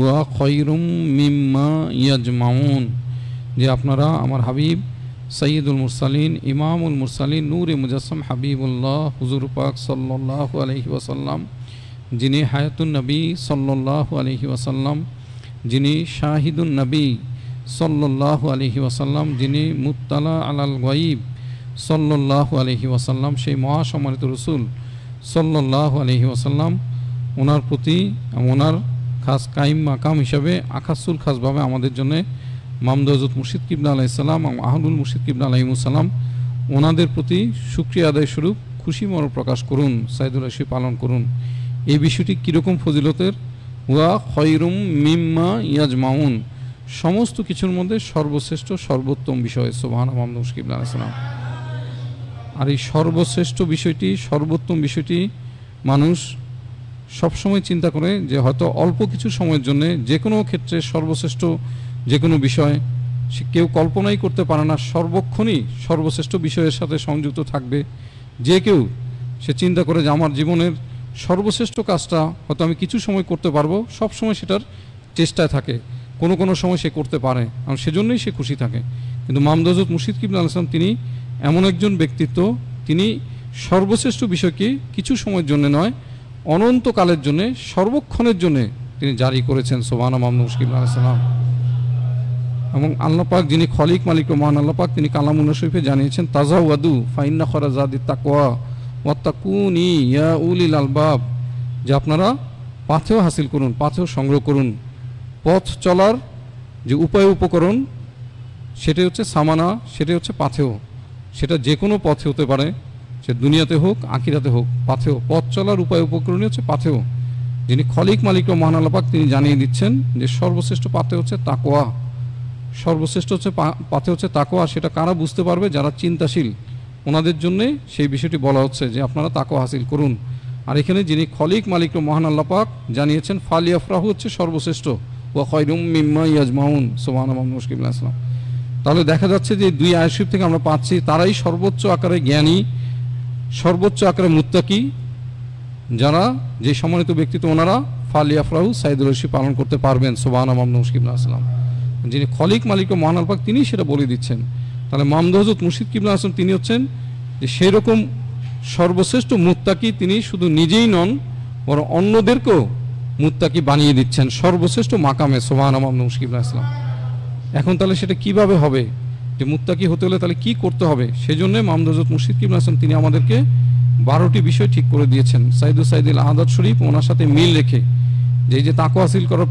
ওয়া খৈরুম মিম্মা ইয়াজমাউন যে আপনারা আমার হাবিব সৈয়দুল মুরসালিন ইমামুল মুরসালিন নূর মুজাসম হাবিবুল্লাহ হুজুর পাক সাল্লাহ আলহি ওয়াসাল্লাম যিনি হায়াতুন নবী সাল্লাহ আলহি ওয়াসাল্লাম যিনি শাহিদুল নবী সল্লাহ আলহি ওয়াসাল্লাম যিনি মুতালা আলাল গাইব সল্লাহ আলহি ওয়াসাল্লাম সেই মহাসম্মানিত রসুল সল্লাহ আলহি ওয়াসাল্লাম ওনার প্রতি ওনার খাস কাইম মাকাম হিসাবে আকাশুল খাসভাবে আমাদের জন্য মামদজত মুর্শিদ কিবনা আলাইসাল্লাম এবং আহলুল মুর্শিদ কিবনা আলাইমুসাল্লাম ওনাদের প্রতি সুক্রিয় আদায় স্বরূপ খুশি মর প্রকাশ করুন সাইদুল রাশি পালন করুন এই বিষয়টি কীরকম ফজিলতের ওয়া খয়রুম মিম্মা ইয়াজমাউন সমস্ত কিছুর মধ্যে সর্বশ্রেষ্ঠ সর্বোত্তম বিষয় সোহানা মামদুম শিবুল আলাইসালাম আর এই সর্বশ্রেষ্ঠ বিষয়টি সর্বোত্তম বিষয়টি মানুষ সবসময় চিন্তা করে যে হয়তো অল্প কিছু সময়ের জন্য যে কোনো ক্ষেত্রে সর্বশ্রেষ্ঠ যে কোনো বিষয় সে কেউ কল্পনাই করতে পারে না সর্বক্ষণই সর্বশ্রেষ্ঠ বিষয়ের সাথে সংযুক্ত থাকবে যে কেউ সে চিন্তা করে যে আমার জীবনের সর্বশ্রেষ্ঠ কাজটা হয়তো আমি কিছু সময় করতে পারবো সব সময় সেটার চেষ্টায় থাকে কোনো কোনো সময় সে করতে পারে কারণ সেজন্যই সে খুশি থাকে কিন্তু মামদাজুদ মুর্শিদ কিবুল আলসালাম তিনি এমন একজন ব্যক্তিত্ব তিনি সর্বশ্রেষ্ঠ বিষয়কে কিছু সময়ের জন্য নয় অনন্তকালের জন্যে সর্বক্ষণের জন্যে তিনি জারি করেছেন সোবানা মামদ মুশকিল আলাইসালাম এবং আল্লাপাক যিনি খলিক মালিক ও মহান আল্লাপাক তিনি কালাম শরীফে জানিয়েছেন তাজা ওয়াদু ফাইন্না খরাজাদি তাকোয়া ওয়াত্তাকুনি ইয়া উলিল আলবাব যে আপনারা পাথেও হাসিল করুন পাথেও সংগ্রহ করুন পথ চলার যে উপায় উপকরণ সেটা হচ্ছে সামানা সেটা হচ্ছে পাথেও সেটা যে কোনো পথে হতে পারে সে দুনিয়াতে হোক আঁকিরাতে হোক পাথেও পথ চলার উপায় উপকরণই হচ্ছে পাথেও যিনি খলিক মালিক ও মহানালাপাক তিনি জানিয়ে দিচ্ছেন যে সর্বশ্রেষ্ঠ পাথে হচ্ছে তাকোয়া সর্বশ্রেষ্ঠ হচ্ছে পাথে হচ্ছে তাকোয়া সেটা কারা বুঝতে পারবে যারা চিন্তাশীল ওনাদের জন্য সেই বিষয়টি বলা হচ্ছে যে আপনারা তাকোয়া হাসিল করুন আর এখানে যিনি খলিক মালিক ও মহানাল্লাপাক জানিয়েছেন ফালিয়াফরাহু হচ্ছে সর্বশ্রেষ্ঠ মিম্মা ইয়াজমাউন তাহলে দেখা যাচ্ছে যে দুই আয়সিফ থেকে আমরা পাচ্ছি তারাই সর্বোচ্চ আকারে জ্ঞানী সর্বোচ্চ আকারে মুত্তাকি যারা যে সম্মানিত ব্যক্তিত্ব ওনারা ফালিয়া ফালিয়াফরাহু সাইদুল রশি পালন করতে পারবেন সোবাহানা মামন মুশকিবুল্লাহ আসলাম যিনি খলিক মালিক ও মহান আলপাক তিনি সেটা বলে দিচ্ছেন তাহলে মামদ মুর্শিদ কিবুল আসলাম তিনি হচ্ছেন যে সেই রকম সর্বশ্রেষ্ঠ মুত্তাকি তিনি শুধু নিজেই নন বরং অন্যদেরকেও মুত্তাকি বানিয়ে দিচ্ছেন সর্বশ্রেষ্ঠ মাকামে সোহান আমাম মুশকিবুল্লাহ ইসলাম এখন তাহলে সেটা কিভাবে হবে যে মুত্তাকি হতে হলে তাহলে কি করতে হবে সেই জন্য মামদাজত মুর্শিদ কিবুল তিনি আমাদেরকে বারোটি বিষয় ঠিক করে দিয়েছেন সাইদু সাইদুল আহাদ শরীফ ওনার সাথে মিল রেখে যে যে তাক হাসিল করার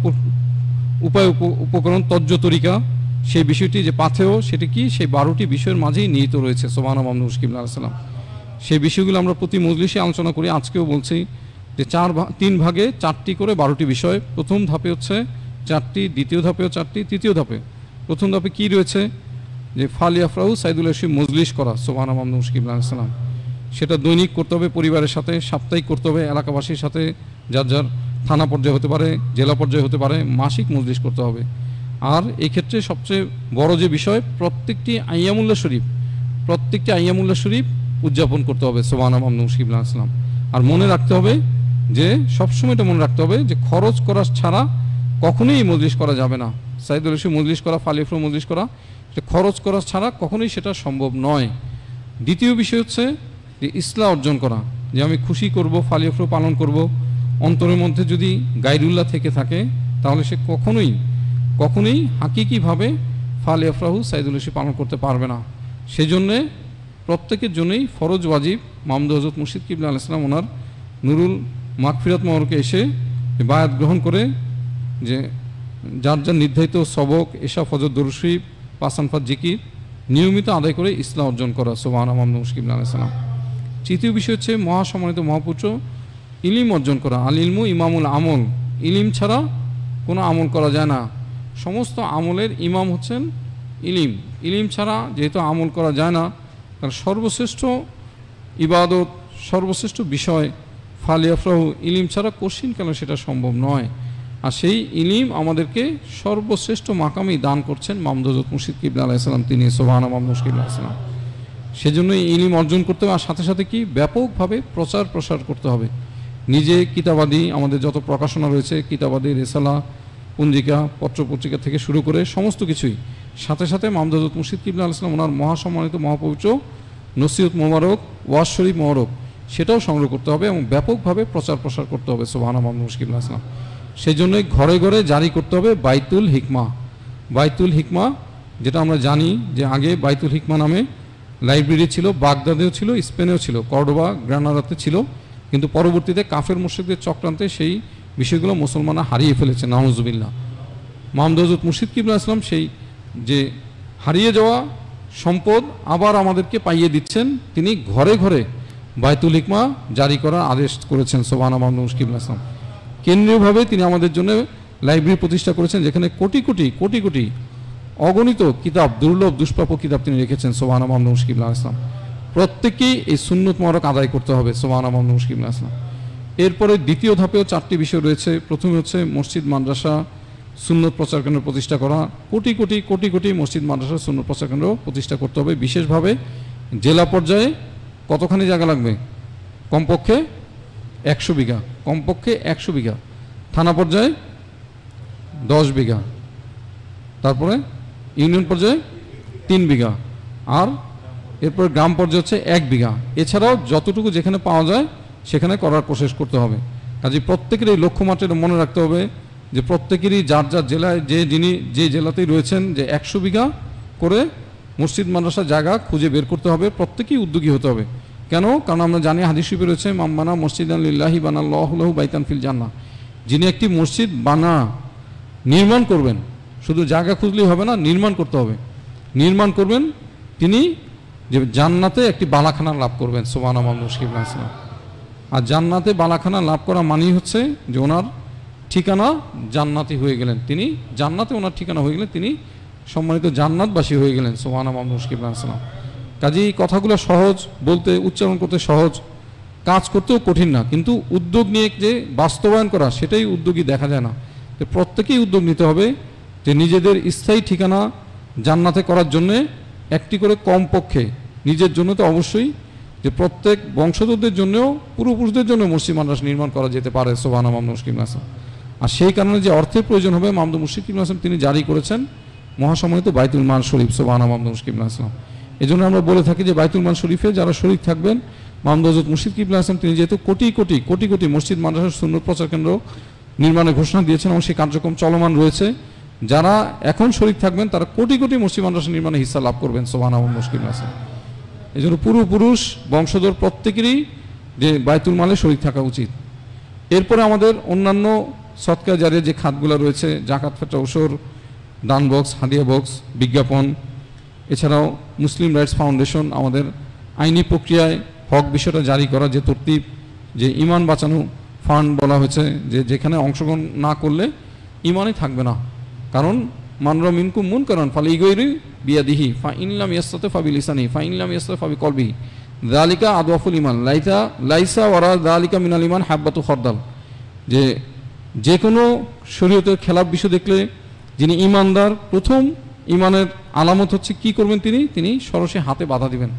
উপায় উপকরণ তজ্জ তরিকা সেই বিষয়টি যে পাথেও সেটি কি সেই বারোটি বিষয়ের মাঝেই নিহিত রয়েছে সোহান মামনুস কিবুল্লাহ আসলাম সেই বিষয়গুলো আমরা প্রতি মজলিসে আলোচনা করি আজকেও বলছি যে চার তিন ভাগে চারটি করে বারোটি বিষয় প্রথম ধাপে হচ্ছে চারটি দ্বিতীয় ধাপেও চারটি তৃতীয় ধাপে প্রথম ধাপে কি রয়েছে যে ফ্রাউ সাইদুল ইসিম মজলিস করা আহমদ মুশকিম মুশকিবাম সেটা দৈনিক করতে হবে পরিবারের সাথে সাপ্তাহিক করতে হবে এলাকাবাসীর সাথে যার যার থানা পর্যায়ে হতে পারে জেলা পর্যায়ে হতে পারে মাসিক মজলিস করতে হবে আর এক্ষেত্রে সবচেয়ে বড় যে বিষয় প্রত্যেকটি আইয়ামুল্লা শরীফ প্রত্যেকটি আইয়ামুল্লা শরীফ উদযাপন করতে হবে আহমদ মামদু ইসলাম আর মনে রাখতে হবে যে সবসময় এটা মনে রাখতে হবে যে খরচ করা ছাড়া কখনোই মজলিস করা যাবে না সাইদুল ইসু মজলিস করা ফালিফ্রু মজলিস করা খরচ করা ছাড়া কখনোই সেটা সম্ভব নয় দ্বিতীয় বিষয় হচ্ছে যে ইসলা অর্জন করা যে আমি খুশি করব ফালিফ্রু পালন করব অন্তরের মধ্যে যদি গাইরুল্লাহ থেকে থাকে তাহলে সে কখনোই কখনোই হাকিকিভাবে ফাল এফরাহু সাইদুল ইসি পালন করতে পারবে না সেজন্যে প্রত্যেকের জন্যই ফরজ ওয়াজিব মামদু হজরত মুর্শিদ কিবুল আলাইসলাম ওনার নুরুল মাগফিরাত মহরকে এসে বায়াত গ্রহণ করে যে যার যার নির্ধারিত সবক এসা ফজর দরশি পাসানফাত জিকির নিয়মিত আদায় করে ইসলাম অর্জন করা সোহান আহমদ মুশকিম আলাইসালাম তৃতীয় বিষয় হচ্ছে মহাসম্মানিত মহাপুত্র ইলিম অর্জন করা আল ইলমু ইমামুল আমল ইলিম ছাড়া কোনো আমল করা যায় না সমস্ত আমলের ইমাম হচ্ছেন ইলিম ইলিম ছাড়া যেহেতু আমল করা যায় না তার সর্বশ্রেষ্ঠ ইবাদত সর্বশ্রেষ্ঠ বিষয় আফরাহ ইলিম ছাড়া কেন সেটা সম্ভব নয় আর সেই ইলিম আমাদেরকে সর্বশ্রেষ্ঠ মাকামেই দান করছেন মামদজত মুর্শিদ কিবলা আলাইসালাম তিনি সোহানা মামদুস কিবলা আলাইসালাম সেজন্য ইলিম অর্জন করতে হবে আর সাথে সাথে কি ব্যাপকভাবে প্রচার প্রসার করতে হবে নিজে কিতাবাদি আমাদের যত প্রকাশনা রয়েছে কিতাবাদি রেসালা পঞ্জিকা পত্রপত্রিকা থেকে শুরু করে সমস্ত কিছুই সাথে সাথে মামদাজত মুর্শিদ কিবলা আলাইসলাম ওনার মহাসম্মানিত মহাপবিত্র নসিহত মোবারক ওয়াজ শরীফ মোবারক সেটাও সংগ্রহ করতে হবে এবং ব্যাপকভাবে প্রচার প্রসার করতে হবে সোহানা মোহাম্মদ মুশকিল আসলাম সেই জন্যই ঘরে ঘরে জারি করতে হবে বাইতুল হিকমা বাইতুল হিকমা যেটা আমরা জানি যে আগে বাইতুল হিকমা নামে লাইব্রেরি ছিল বাগদাদেও ছিল স্পেনেও ছিল কর্ডোবা গ্রানাদাতে ছিল কিন্তু পরবর্তীতে কাফের মুর্শিদদের চক্রান্তে সেই বিষয়গুলো মুসলমানরা হারিয়ে ফেলেছে মাহমুদ মামদজুত মুর্শিদ কিবুল আসলাম সেই যে হারিয়ে যাওয়া সম্পদ আবার আমাদেরকে পাইয়ে দিচ্ছেন তিনি ঘরে ঘরে বায়তুল ইকমা জারি করার আদেশ করেছেন সোবানা মাহমুদ মুশকিল আসলাম কেন্দ্রীয়ভাবে তিনি আমাদের জন্য লাইব্রেরি প্রতিষ্ঠা করেছেন যেখানে কোটি কোটি কোটি কোটি অগণিত কিতাব দুর্লভ দুষ্প্রাপ্য কিতাব তিনি রেখেছেন সোবানা মাহমুদ মুশকিল্লা আসলাম প্রত্যেকেই এই সুন্নত মরক আদায় করতে হবে সোবানা মাহমুদ মুশকিল্লা আসলাম এরপরে দ্বিতীয় ধাপেও চারটি বিষয় রয়েছে প্রথমে হচ্ছে মসজিদ মাদ্রাসা সুন্নত প্রচার কেন্দ্র প্রতিষ্ঠা করা কোটি কোটি কোটি কোটি মসজিদ মাদ্রাসা সুন্নত প্রচার কেন্দ্র প্রতিষ্ঠা করতে হবে বিশেষভাবে জেলা পর্যায়ে কতখানি জায়গা লাগবে কমপক্ষে একশো বিঘা কমপক্ষে একশো বিঘা থানা পর্যায়ে দশ বিঘা তারপরে ইউনিয়ন পর্যায়ে তিন বিঘা আর এরপর গ্রাম পর্যায়ে হচ্ছে এক বিঘা এছাড়াও যতটুকু যেখানে পাওয়া যায় সেখানে করার প্রসেস করতে হবে কাজে প্রত্যেকের এই লক্ষ্যমাত্রা মনে রাখতে হবে যে প্রত্যেকেরই যার যার জেলায় যে যিনি যে জেলাতেই রয়েছেন যে একশো বিঘা করে মসজিদ মাদ্রাসা জায়গা খুঁজে বের করতে হবে প্রত্যেকেই উদ্যোগী হতে হবে কেন কারণ আমরা জানি হাদিস রয়েছে মাম্মানা মসজিদ আল্লাহি বানাল্লাহু বাইতান ফিল জান্না যিনি একটি মসজিদ বানা নির্মাণ করবেন শুধু জায়গা খুঁজলেই হবে না নির্মাণ করতে হবে নির্মাণ করবেন তিনি যে জান্নাতে একটি বালাখানা লাভ করবেন সোবানা মুশকিব আসলাম আর জান্নাতে বালাখানা লাভ করা মানেই হচ্ছে যে ওনার ঠিকানা জান্নাতি হয়ে গেলেন তিনি জান্নাতে ওনার ঠিকানা হয়ে গেলেন তিনি সম্মানিত জান্নাতবাসী হয়ে গেলেন সোহানা মাহমুদ মুশকিবুল সালাম কাজে এই কথাগুলো সহজ বলতে উচ্চারণ করতে সহজ কাজ করতেও কঠিন না কিন্তু উদ্যোগ নিয়ে যে বাস্তবায়ন করা সেটাই উদ্যোগী দেখা যায় না তো প্রত্যেকেই উদ্যোগ নিতে হবে যে নিজেদের স্থায়ী ঠিকানা জান্নাতে করার জন্যে একটি করে কমপক্ষে নিজের জন্য তো অবশ্যই যে প্রত্যেক বংশধরদের জন্যও পূর্বপুরুষদের জন্য মুসিদ মাদ্রাস নির্মাণ করা যেতে পারে সোহানা মামদু মুশকিম নাসম আর সেই কারণে যে অর্থের প্রয়োজন হবে মামদু মুশকিম নাসম তিনি জারি করেছেন মহাসমানিত বাইতুল মান শরীফ সোবাহানা মামদুল মুশকিব আসলাম এই জন্য আমরা বলে থাকি যে বাইতুল মান শরীফে যারা শরীফ থাকবেন মামদজত মুর্শিদ কিবুল আসলাম তিনি যেহেতু কোটি কোটি কোটি কোটি মসজিদ মাদ্রাসার সুন্দর প্রচার কেন্দ্র নির্মাণের ঘোষণা দিয়েছেন এবং সেই কার্যক্রম চলমান রয়েছে যারা এখন শরীফ থাকবেন তারা কোটি কোটি মসজিদ মাদ্রাসা নির্মাণে হিসা লাভ করবেন সোবাহানা মামদুল মুশকিবুল আসলাম এই জন্য পূর্বপুরুষ বংশধর প্রত্যেকেরই যে বায়তুল মালে শরীর থাকা উচিত এরপরে আমাদের অন্যান্য সৎকার জারিয়া যে খাতগুলো রয়েছে জাকাত ফেটা ওষুধ ডান বক্স হাদিয়া বক্স বিজ্ঞাপন এছাড়াও মুসলিম রাইটস ফাউন্ডেশন আমাদের আইনি প্রক্রিয়ায় হক বিষয়টা জারি করা যে তর্তিব যে ইমান বাঁচানো ফান্ড বলা হয়েছে যে যেখানে অংশগ্রহণ না করলে ইমানই থাকবে না কারণ মানর মিনকু মুন কারণ ফালে ইগৈরি বিয়াদিহি ফা ইনলাম ইয়াস্তাতে ফাবি লিসানি ফা ইনলাম ইয়াস্তাতে ফাবি কলবি দালিকা আদওয়াফুল ইমান লাইতা লাইসা ওয়ারা দালিকা মিনাল ইমান হাব্বাতু খরদাল যে যে কোনো শরীয়তের খেলাপ বিষয় দেখলে যিনি ইমানদার প্রথম ইমানের আলামত হচ্ছে কি করবেন তিনি তিনি সরসে হাতে বাধা দিবেন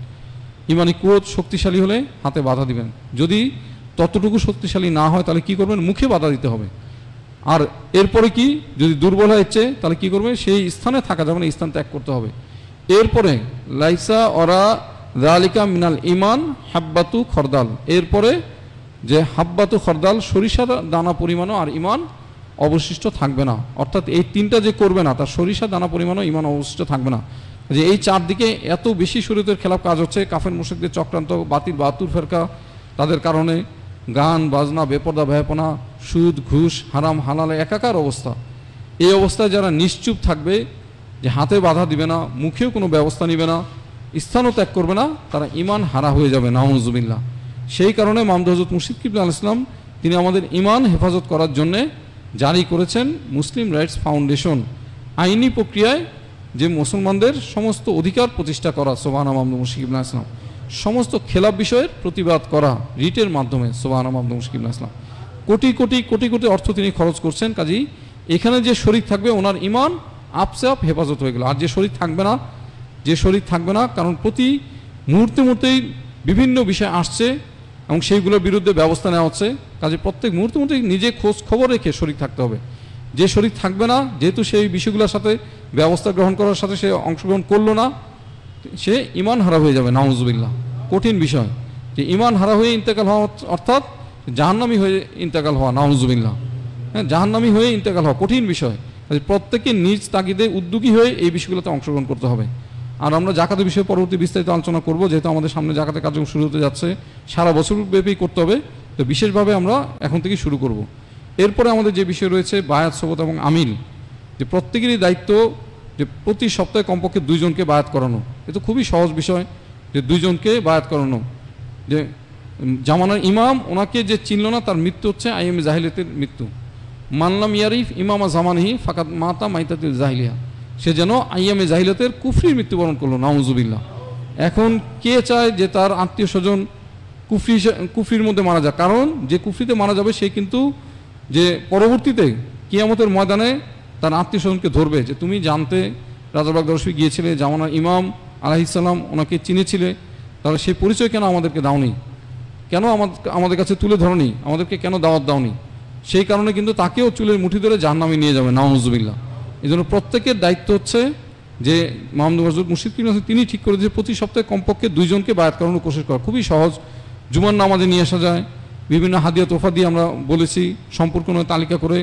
ইমানি কুয়োত শক্তিশালী হলে হাতে বাধা দিবেন যদি ততটুকু শক্তিশালী না হয় তাহলে কি করবেন মুখে বাধা দিতে হবে আর এরপরে কি যদি দুর্বল হয়েছে তাহলে কি করবে সেই স্থানে থাকা যাবে না স্থান ত্যাগ করতে হবে এরপরে লাইসা অরা রালিকা মিনাল ইমান হাব্বাতু খরদাল এরপরে যে হাব্বাতু খরদাল সরিষার দানা পরিমাণও আর ইমান অবশিষ্ট থাকবে না অর্থাৎ এই তিনটা যে করবে না তার সরিষা দানা পরিমাণও ইমান অবশিষ্ট থাকবে না যে এই চারদিকে এত বেশি শরীরের খেলাপ কাজ হচ্ছে কাফের মুশিকদের চক্রান্ত বাতিল বাতুর ফেরকা তাদের কারণে গান বাজনা বেপর্দা ভয়াপনা সুদ ঘুষ হারাম হালালে একাকার অবস্থা এই অবস্থায় যারা নিশ্চুপ থাকবে যে হাতে বাধা দিবে না মুখেও কোনো ব্যবস্থা নিবে না স্থানও ত্যাগ করবে না তারা ইমান হারা হয়ে যাবে নাহজুবিল্লা সেই কারণে মামদ হজরত মুশিদ কিবুল আল ইসলাম তিনি আমাদের ইমান হেফাজত করার জন্যে জারি করেছেন মুসলিম রাইটস ফাউন্ডেশন আইনি প্রক্রিয়ায় যে মুসলমানদের সমস্ত অধিকার প্রতিষ্ঠা করা সোবাহান আহমদ মুশিকিবুল্লাহ ইসলাম সমস্ত খেলাপ বিষয়ের প্রতিবাদ করা রিটের মাধ্যমে সোবাহান আহমদ মুশিকিবুল্লাহ ইসলাম কোটি কোটি কোটি কোটি অর্থ তিনি খরচ করছেন কাজেই এখানে যে শরীর থাকবে ওনার ইমান আপসে আপ হেফাজত হয়ে গেল আর যে শরীর থাকবে না যে শরীর থাকবে না কারণ প্রতি মুহূর্তে মুহূর্তেই বিভিন্ন বিষয় আসছে এবং সেইগুলোর বিরুদ্ধে ব্যবস্থা নেওয়া হচ্ছে কাজে প্রত্যেক মুহূর্তে মুহূর্তে নিজে খোঁজ খবর রেখে শরিক থাকতে হবে যে শরিক থাকবে না যেহেতু সেই বিষয়গুলোর সাথে ব্যবস্থা গ্রহণ করার সাথে সে অংশগ্রহণ করলো না সে ইমান হারা হয়ে যাবে নাউজবিল্লা কঠিন বিষয় যে ইমান হারা হয়ে ইন্তেকাল হওয়া অর্থাৎ জাহান্নামি হয়ে ইন্তেকাল হওয়া নাউজবিল্লা হ্যাঁ জাহান্নামি হয়ে ইন্তেকাল হওয়া কঠিন বিষয় প্রত্যেকে নিজ তাগিদে উদ্যোগী হয়ে এই বিষয়গুলোতে অংশগ্রহণ করতে হবে আর আমরা জাকাতের বিষয়ে পরবর্তী বিস্তারিত আলোচনা করব যেহেতু আমাদের সামনে জাকাতের কার্যক্রম শুরু হতে যাচ্ছে সারা বছর ব্যাপী করতে হবে তো বিশেষভাবে আমরা এখন থেকে শুরু করব। এরপরে আমাদের যে বিষয় রয়েছে বায়াত সবত এবং আমিল যে প্রত্যেকেরই দায়িত্ব যে প্রতি সপ্তাহে কমপক্ষে দুইজনকে বায়াত করানো এ তো খুবই সহজ বিষয় যে দুইজনকে বায়াত করানো যে জামানার ইমাম ওনাকে যে চিনল না তার মৃত্যু হচ্ছে আইএম জাহিলিয়াতের মৃত্যু মানলাম ইয়ারিফ ইমামা জামানহি ফাকাত মাতা মাইতাতিল জাহিলিয়া সে যেন আইয়ামে জাহিলাতের কুফরির মৃত্যুবরণ করলো নাউজুবিল্লা এখন কে চায় যে তার আত্মীয় স্বজন কুফরি কুফরির মধ্যে মারা যাক কারণ যে কুফরিতে মারা যাবে সে কিন্তু যে পরবর্তীতে কিয়ামতের ময়দানে তার আত্মীয় স্বজনকে ধরবে যে তুমি জানতে রাজাবাগ দর্শী গিয়েছিলে জামানার ইমাম আলাহিসাল্লাম ওনাকে চিনেছিলে তাহলে সেই পরিচয় কেন আমাদেরকে দাওনি কেন আমাদের কাছে তুলে ধরনি আমাদেরকে কেন দাওয়াত দাওনি সেই কারণে কিন্তু তাকেও চুলের মুঠি ধরে নামে নিয়ে যাবে নামাজুবিল্লা এই জন্য প্রত্যেকের দায়িত্ব হচ্ছে যে মোহাম্মদ মসজুদ মুর্শিদ কিন তিনি ঠিক করে যে প্রতি সপ্তাহে কমপক্ষে দুইজনকে বায়াত করানোর কোশিশ করা খুবই সহজ জুমার নামাজে নিয়ে আসা যায় বিভিন্ন হাদিয়া তোফা দিয়ে আমরা বলেছি সম্পর্ক তালিকা করে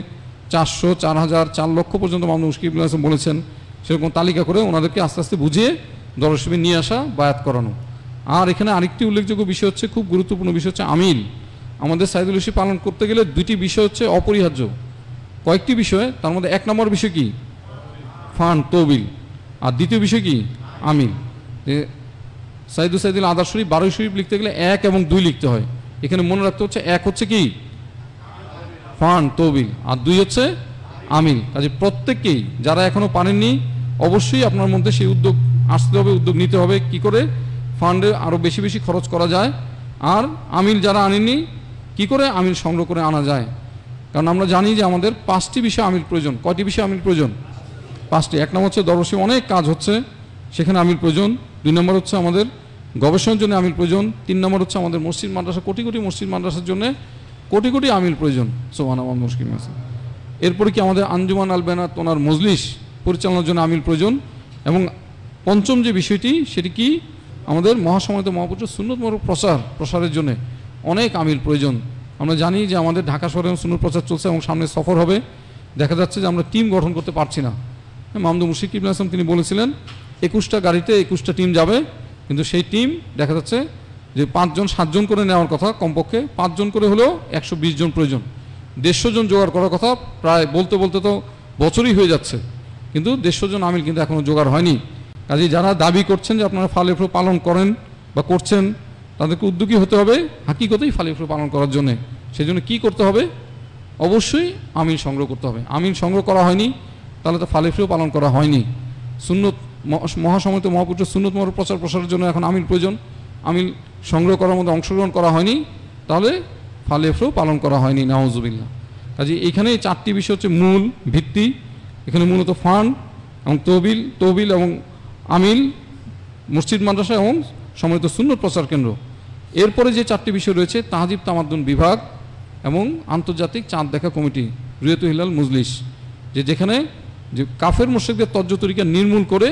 চারশো চার হাজার চার লক্ষ পর্যন্ত মোহাম্মদ মুশকিল হাসান বলেছেন সেরকম তালিকা করে ওনাদেরকে আস্তে আস্তে বুঝিয়ে দরশিবে নিয়ে আসা বায়াত করানো আর এখানে আরেকটি উল্লেখযোগ্য বিষয় হচ্ছে খুব গুরুত্বপূর্ণ বিষয় হচ্ছে আমিল আমাদের সাইদুল ইসি পালন করতে গেলে দুটি বিষয় হচ্ছে অপরিহার্য কয়েকটি বিষয় তার মধ্যে এক নম্বর বিষয় কি ফান তহবিল আর দ্বিতীয় বিষয় কি আমিন যে সাইদু সাইদুল আদার শরীফ বারোই শরীফ লিখতে গেলে এক এবং দুই লিখতে হয় এখানে মনে রাখতে হচ্ছে এক হচ্ছে কি ফান তহবিল আর দুই হচ্ছে আমিন কাজে প্রত্যেককেই যারা এখনও পারেননি অবশ্যই আপনার মধ্যে সেই উদ্যোগ আসতে হবে উদ্যোগ নিতে হবে কি করে ফান্ডে আরও বেশি বেশি খরচ করা যায় আর আমিল যারা আনেননি কি করে আমিল সংগ্রহ করে আনা যায় কারণ আমরা জানি যে আমাদের পাঁচটি বিষয়ে আমির প্রয়োজন কয়টি বিষয়ে আমির প্রয়োজন পাঁচটি এক নম্বর হচ্ছে দরবাসী অনেক কাজ হচ্ছে সেখানে আমির প্রয়োজন দুই নম্বর হচ্ছে আমাদের গবেষণার জন্য আমির প্রয়োজন তিন নম্বর হচ্ছে আমাদের মসজিদ মাদ্রাসা কোটি কোটি মসজিদ মাদ্রাসার জন্য কোটি কোটি আমির প্রয়োজন সোহান আমার মুশকিল আছে এরপরে কি আমাদের আঞ্জুমান আলবেনা তোনার মজলিস পরিচালনার জন্য আমির প্রয়োজন এবং পঞ্চম যে বিষয়টি সেটি কি আমাদের মহাসমাজ মহাপুত্র সুন্নত মর প্রসার প্রসারের জন্য অনেক আমির প্রয়োজন আমরা জানি যে আমাদের ঢাকা শহরে সুনুপ্রচার চলছে এবং সামনে সফর হবে দেখা যাচ্ছে যে আমরা টিম গঠন করতে পারছি না হ্যাঁ, মামদু মুশিক ইবুল আসলাম তিনি বলেছিলেন একুশটা গাড়িতে একুশটা টিম যাবে কিন্তু সেই টিম দেখা যাচ্ছে যে পাঁচজন সাতজন করে নেওয়ার কথা কমপক্ষে পাঁচজন করে হলেও একশো জন প্রয়োজন দেড়শো জন জোগাড় করার কথা প্রায় বলতে বলতে তো বছরই হয়ে যাচ্ছে কিন্তু দেড়শো জন আমিল কিন্তু এখনও জোগাড় হয়নি কাজে যারা দাবি করছেন যে আপনারা ফালেফ্রো পালন করেন বা করছেন তাদেরকে উদ্যোগী হতে হবে হাকিগতেই ফালিফুল পালন করার জন্য সেই জন্য কী করতে হবে অবশ্যই আমিন সংগ্রহ করতে হবে আমিন সংগ্রহ করা হয়নি তাহলে তো ফালিফুল পালন করা হয়নি সুন্নত মহাসমিত মহাপুত্র সুন্নতমর প্রচার প্রসারের জন্য এখন আমিন প্রয়োজন আমিন সংগ্রহ করার মধ্যে অংশগ্রহণ করা হয়নি তাহলে ফালেফ্রও পালন করা হয়নি নাওজুবিল্লা কাজে এখানে চারটি বিষয় হচ্ছে মূল ভিত্তি এখানে মূলত ফান্ড এবং তহবিল তহবিল এবং আমিল মসজিদ মাদ্রাসা এবং সময়ত সুন্নত প্রচার কেন্দ্র এরপরে যে চারটি বিষয় রয়েছে তাহাজিব তামাদ্দুন বিভাগ এবং আন্তর্জাতিক চাঁদ দেখা কমিটি রুয়েতু হিলাল মুজলিস যে যেখানে যে কাফের মুর্শিকদের তর্জ তরিকা নির্মূল করে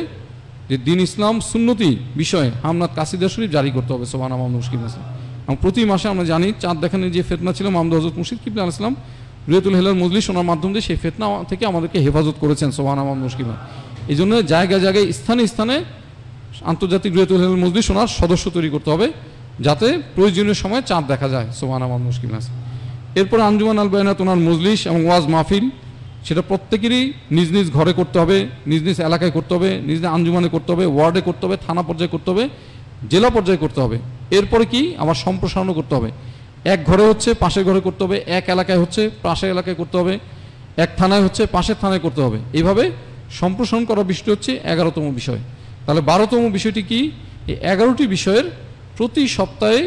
যে দিন ইসলাম সুন্নতি বিষয়ে হামনাথ কাসিদা শরীফ জারি করতে হবে সোহান আহমদ মুশকিল আসলাম এবং প্রতি মাসে আমরা জানি চাঁদ দেখানোর যে ফেতনা ছিল মাহমুদ হজরত মুর্শিদ কিবলা ইসলাম রুয়েতুল হেলাল মুজলিস ওনার মাধ্যম দিয়ে সেই ফেতনা থেকে আমাদেরকে হেফাজত করেছেন সোহান আহমদ মুশকিমা এই জন্য জায়গায় জায়গায় স্থানে স্থানে আন্তর্জাতিক রুয়েতুল হেলাল মজলিস ওনার সদস্য তৈরি করতে হবে যাতে প্রয়োজনীয় সময় চাঁদ দেখা যায় সোমান আমার মুশকিল আছে এরপর আঞ্জুমান আল বায়না ওনার মজলিস এবং ওয়াজ মাহফিল সেটা প্রত্যেকেরই নিজ নিজ ঘরে করতে হবে নিজ নিজ এলাকায় করতে হবে নিজ নিজ আঞ্জুমানে করতে হবে ওয়ার্ডে করতে হবে থানা পর্যায়ে করতে হবে জেলা পর্যায়ে করতে হবে এরপরে কি আবার সম্প্রসারণও করতে হবে এক ঘরে হচ্ছে পাশের ঘরে করতে হবে এক এলাকায় হচ্ছে পাশের এলাকায় করতে হবে এক থানায় হচ্ছে পাশের থানায় করতে হবে এইভাবে সম্প্রসারণ করা বিষয়টি হচ্ছে এগারোতম বিষয় তাহলে বারোতম বিষয়টি কি এই এগারোটি বিষয়ের প্রতি সপ্তাহে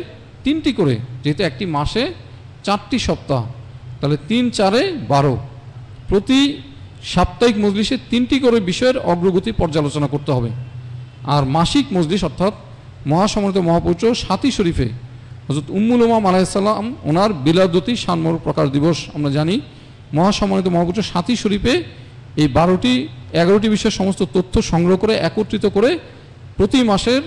তিনটি করে যেহেতু একটি মাসে চারটি সপ্তাহ তাহলে তিন চারে বারো প্রতি সাপ্তাহিক মজলিসে তিনটি করে বিষয়ের অগ্রগতি পর্যালোচনা করতে হবে আর মাসিক মজলিস অর্থাৎ মহাসমরিত মহাপৌত্র সাথী শরীফে হজরত উম্মুলমা মালাইসাল্লাম ওনার বিলাদতি সানমর প্রকাশ দিবস আমরা জানি মহাসমরিত মহাপৌত্র সাথী শরীফে এই বারোটি এগারোটি বিষয়ের সমস্ত তথ্য সংগ্রহ করে একত্রিত করে প্রতি মাসের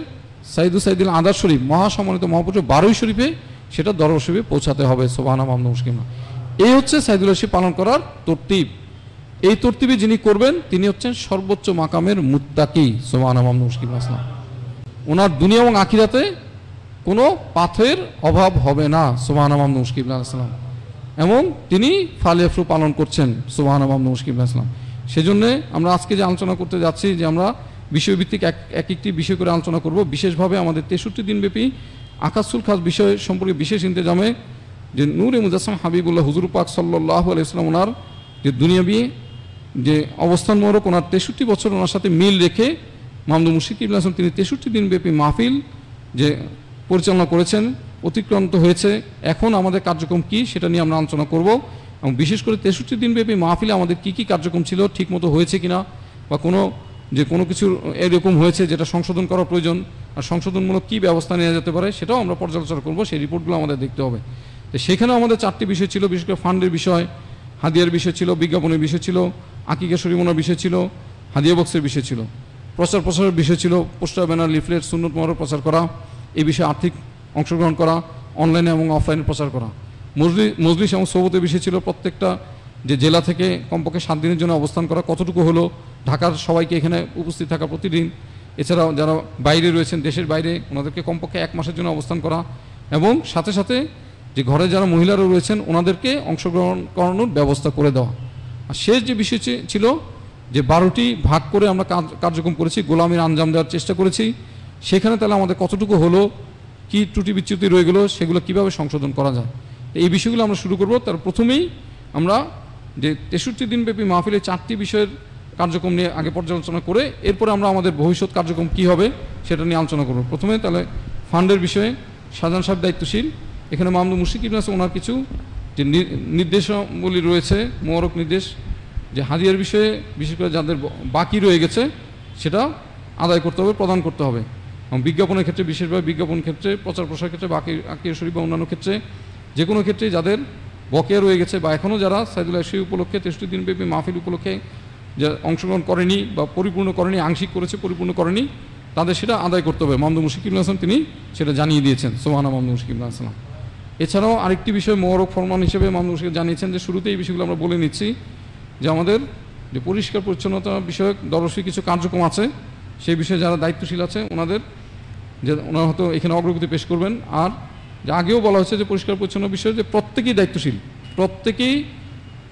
সাইদু সাইদুল আদার শরীফ মহাসমন্বিত মহাপুজো বারোই শরীফে সেটা দরবার শরীফে পৌঁছাতে হবে সোবাহানা মাহমদ মুসলিমা এই হচ্ছে সাইদুল রশিফ পালন করার তর্তিব এই তর্তিবে যিনি করবেন তিনি হচ্ছেন সর্বোচ্চ মাকামের মুত্তাকি সোবাহানা মাহমদ মুসলিম আসলাম ওনার দুনিয়া এবং আখিরাতে কোনো পাথের অভাব হবে না সোবাহানা মাহমদ মুসকিম আসলাম এবং তিনি ফালিয়াফরু পালন করছেন সোবাহানা মাহমদ মুসকিম আসলাম সেজন্যে আমরা আজকে যে আলোচনা করতে যাচ্ছি যে আমরা বিষয়ভিত্তিক এক এক একটি বিষয় করে আলোচনা করব বিশেষভাবে আমাদের তেষট্টি দিনব্যাপী আকাশুল খাস বিষয় সম্পর্কে বিশেষ ইন্তজামে যে নূর এ মুজাসম হাবিবুল্লাহ হুজুর পাক সাল্লাহ ইসলাম ওনার যে দুনিয়াবি যে অবস্থান মোরক ওনার তেষট্টি বছর ওনার সাথে মিল রেখে মাহমুদ মুশিক ইবুল আসলাম তিনি তেষট্টি দিনব্যাপী মাহফিল যে পরিচালনা করেছেন অতিক্রান্ত হয়েছে এখন আমাদের কার্যক্রম কি সেটা নিয়ে আমরা আলোচনা করব এবং বিশেষ করে তেষট্টি দিনব্যাপী মাহফিলে আমাদের কি কি কার্যক্রম ছিল ঠিকমতো হয়েছে কিনা বা কোনো যে কোনো কিছু এরকম হয়েছে যেটা সংশোধন করা প্রয়োজন আর সংশোধনমূলক কী ব্যবস্থা নেওয়া যেতে পারে সেটাও আমরা পর্যালোচনা করব সেই রিপোর্টগুলো আমাদের দেখতে হবে তো সেখানেও আমাদের চারটি বিষয় ছিল বিশেষ করে ফান্ডের বিষয় হাদিয়ার বিষয় ছিল বিজ্ঞাপনের বিষয় ছিল আকিকা শরীমনার বিষয় ছিল হাদিয়া বক্সের বিষয় ছিল প্রচার প্রসারের বিষয় ছিল পোস্টার ব্যানার লিফলেট সুন্নত মহর প্রচার করা এই বিষয়ে আর্থিক অংশগ্রহণ করা অনলাইনে এবং অফলাইনে প্রচার করা মজলিস এবং সৌবতে বিষয় ছিল প্রত্যেকটা যে জেলা থেকে কমপক্ষে সাত দিনের জন্য অবস্থান করা কতটুকু হলো ঢাকার সবাইকে এখানে উপস্থিত থাকা প্রতিদিন এছাড়াও যারা বাইরে রয়েছেন দেশের বাইরে ওনাদেরকে কমপক্ষে এক মাসের জন্য অবস্থান করা এবং সাথে সাথে যে ঘরে যারা মহিলারা রয়েছেন ওনাদেরকে অংশগ্রহণ করানোর ব্যবস্থা করে দেওয়া আর শেষ যে বিষয় ছিল যে বারোটি ভাগ করে আমরা কার্যক্রম করেছি গোলামের আঞ্জাম দেওয়ার চেষ্টা করেছি সেখানে তাহলে আমাদের কতটুকু হলো কি ত্রুটি বিচ্যুতি রয়ে গেলো সেগুলো কিভাবে সংশোধন করা যায় এই বিষয়গুলো আমরা শুরু করব তার প্রথমেই আমরা যে তেষট্টি দিনব্যাপী মাহফিলে চারটি বিষয়ের কার্যক্রম নিয়ে আগে পর্যালোচনা করে এরপরে আমরা আমাদের ভবিষ্যৎ কার্যক্রম কি হবে সেটা নিয়ে আলোচনা করব প্রথমে তাহলে ফান্ডের বিষয়ে সাজান সাহেব দায়িত্বশীল এখানে মামদু মুশিক আছে ওনার কিছু যে নির্দেশাবলী রয়েছে মোবারক নির্দেশ যে হাজিয়ার বিষয়ে বিশেষ করে যাদের বাকি রয়ে গেছে সেটা আদায় করতে হবে প্রদান করতে হবে এবং বিজ্ঞাপনের ক্ষেত্রে বিশেষভাবে বিজ্ঞাপন ক্ষেত্রে প্রচার প্রসার ক্ষেত্রে বাকি আকিয়া শরীফ বা অন্যান্য ক্ষেত্রে যে কোনো ক্ষেত্রে যাদের বকেয়া রয়ে গেছে বা এখনও যারা সাইদুল্লাহ সেই উপলক্ষে তেষ্টি দিনব্যাপী মাহফিল উপলক্ষে যা অংশগ্রহণ করেনি বা পরিপূর্ণ করেনি আংশিক করেছে পরিপূর্ণ করেনি তাদের সেটা আদায় করতে হবে মামদু মুশিকিবুল হাসান তিনি সেটা জানিয়ে দিয়েছেন সোহানা মামদু মুশিকিবুল হাসান এছাড়াও আরেকটি বিষয় মোহরক ফরমান হিসেবে মামদু মুশিক জানিয়েছেন যে শুরুতে এই বিষয়গুলো আমরা বলে নিচ্ছি যে আমাদের যে পরিষ্কার পরিচ্ছন্নতা বিষয়ক দরসী কিছু কার্যক্রম আছে সেই বিষয়ে যারা দায়িত্বশীল আছে ওনাদের যে ওনারা হয়তো এখানে অগ্রগতি পেশ করবেন আর যে আগেও বলা হয়েছে যে পরিষ্কার পরিচ্ছন্ন বিষয় যে প্রত্যেকেই দায়িত্বশীল প্রত্যেকেই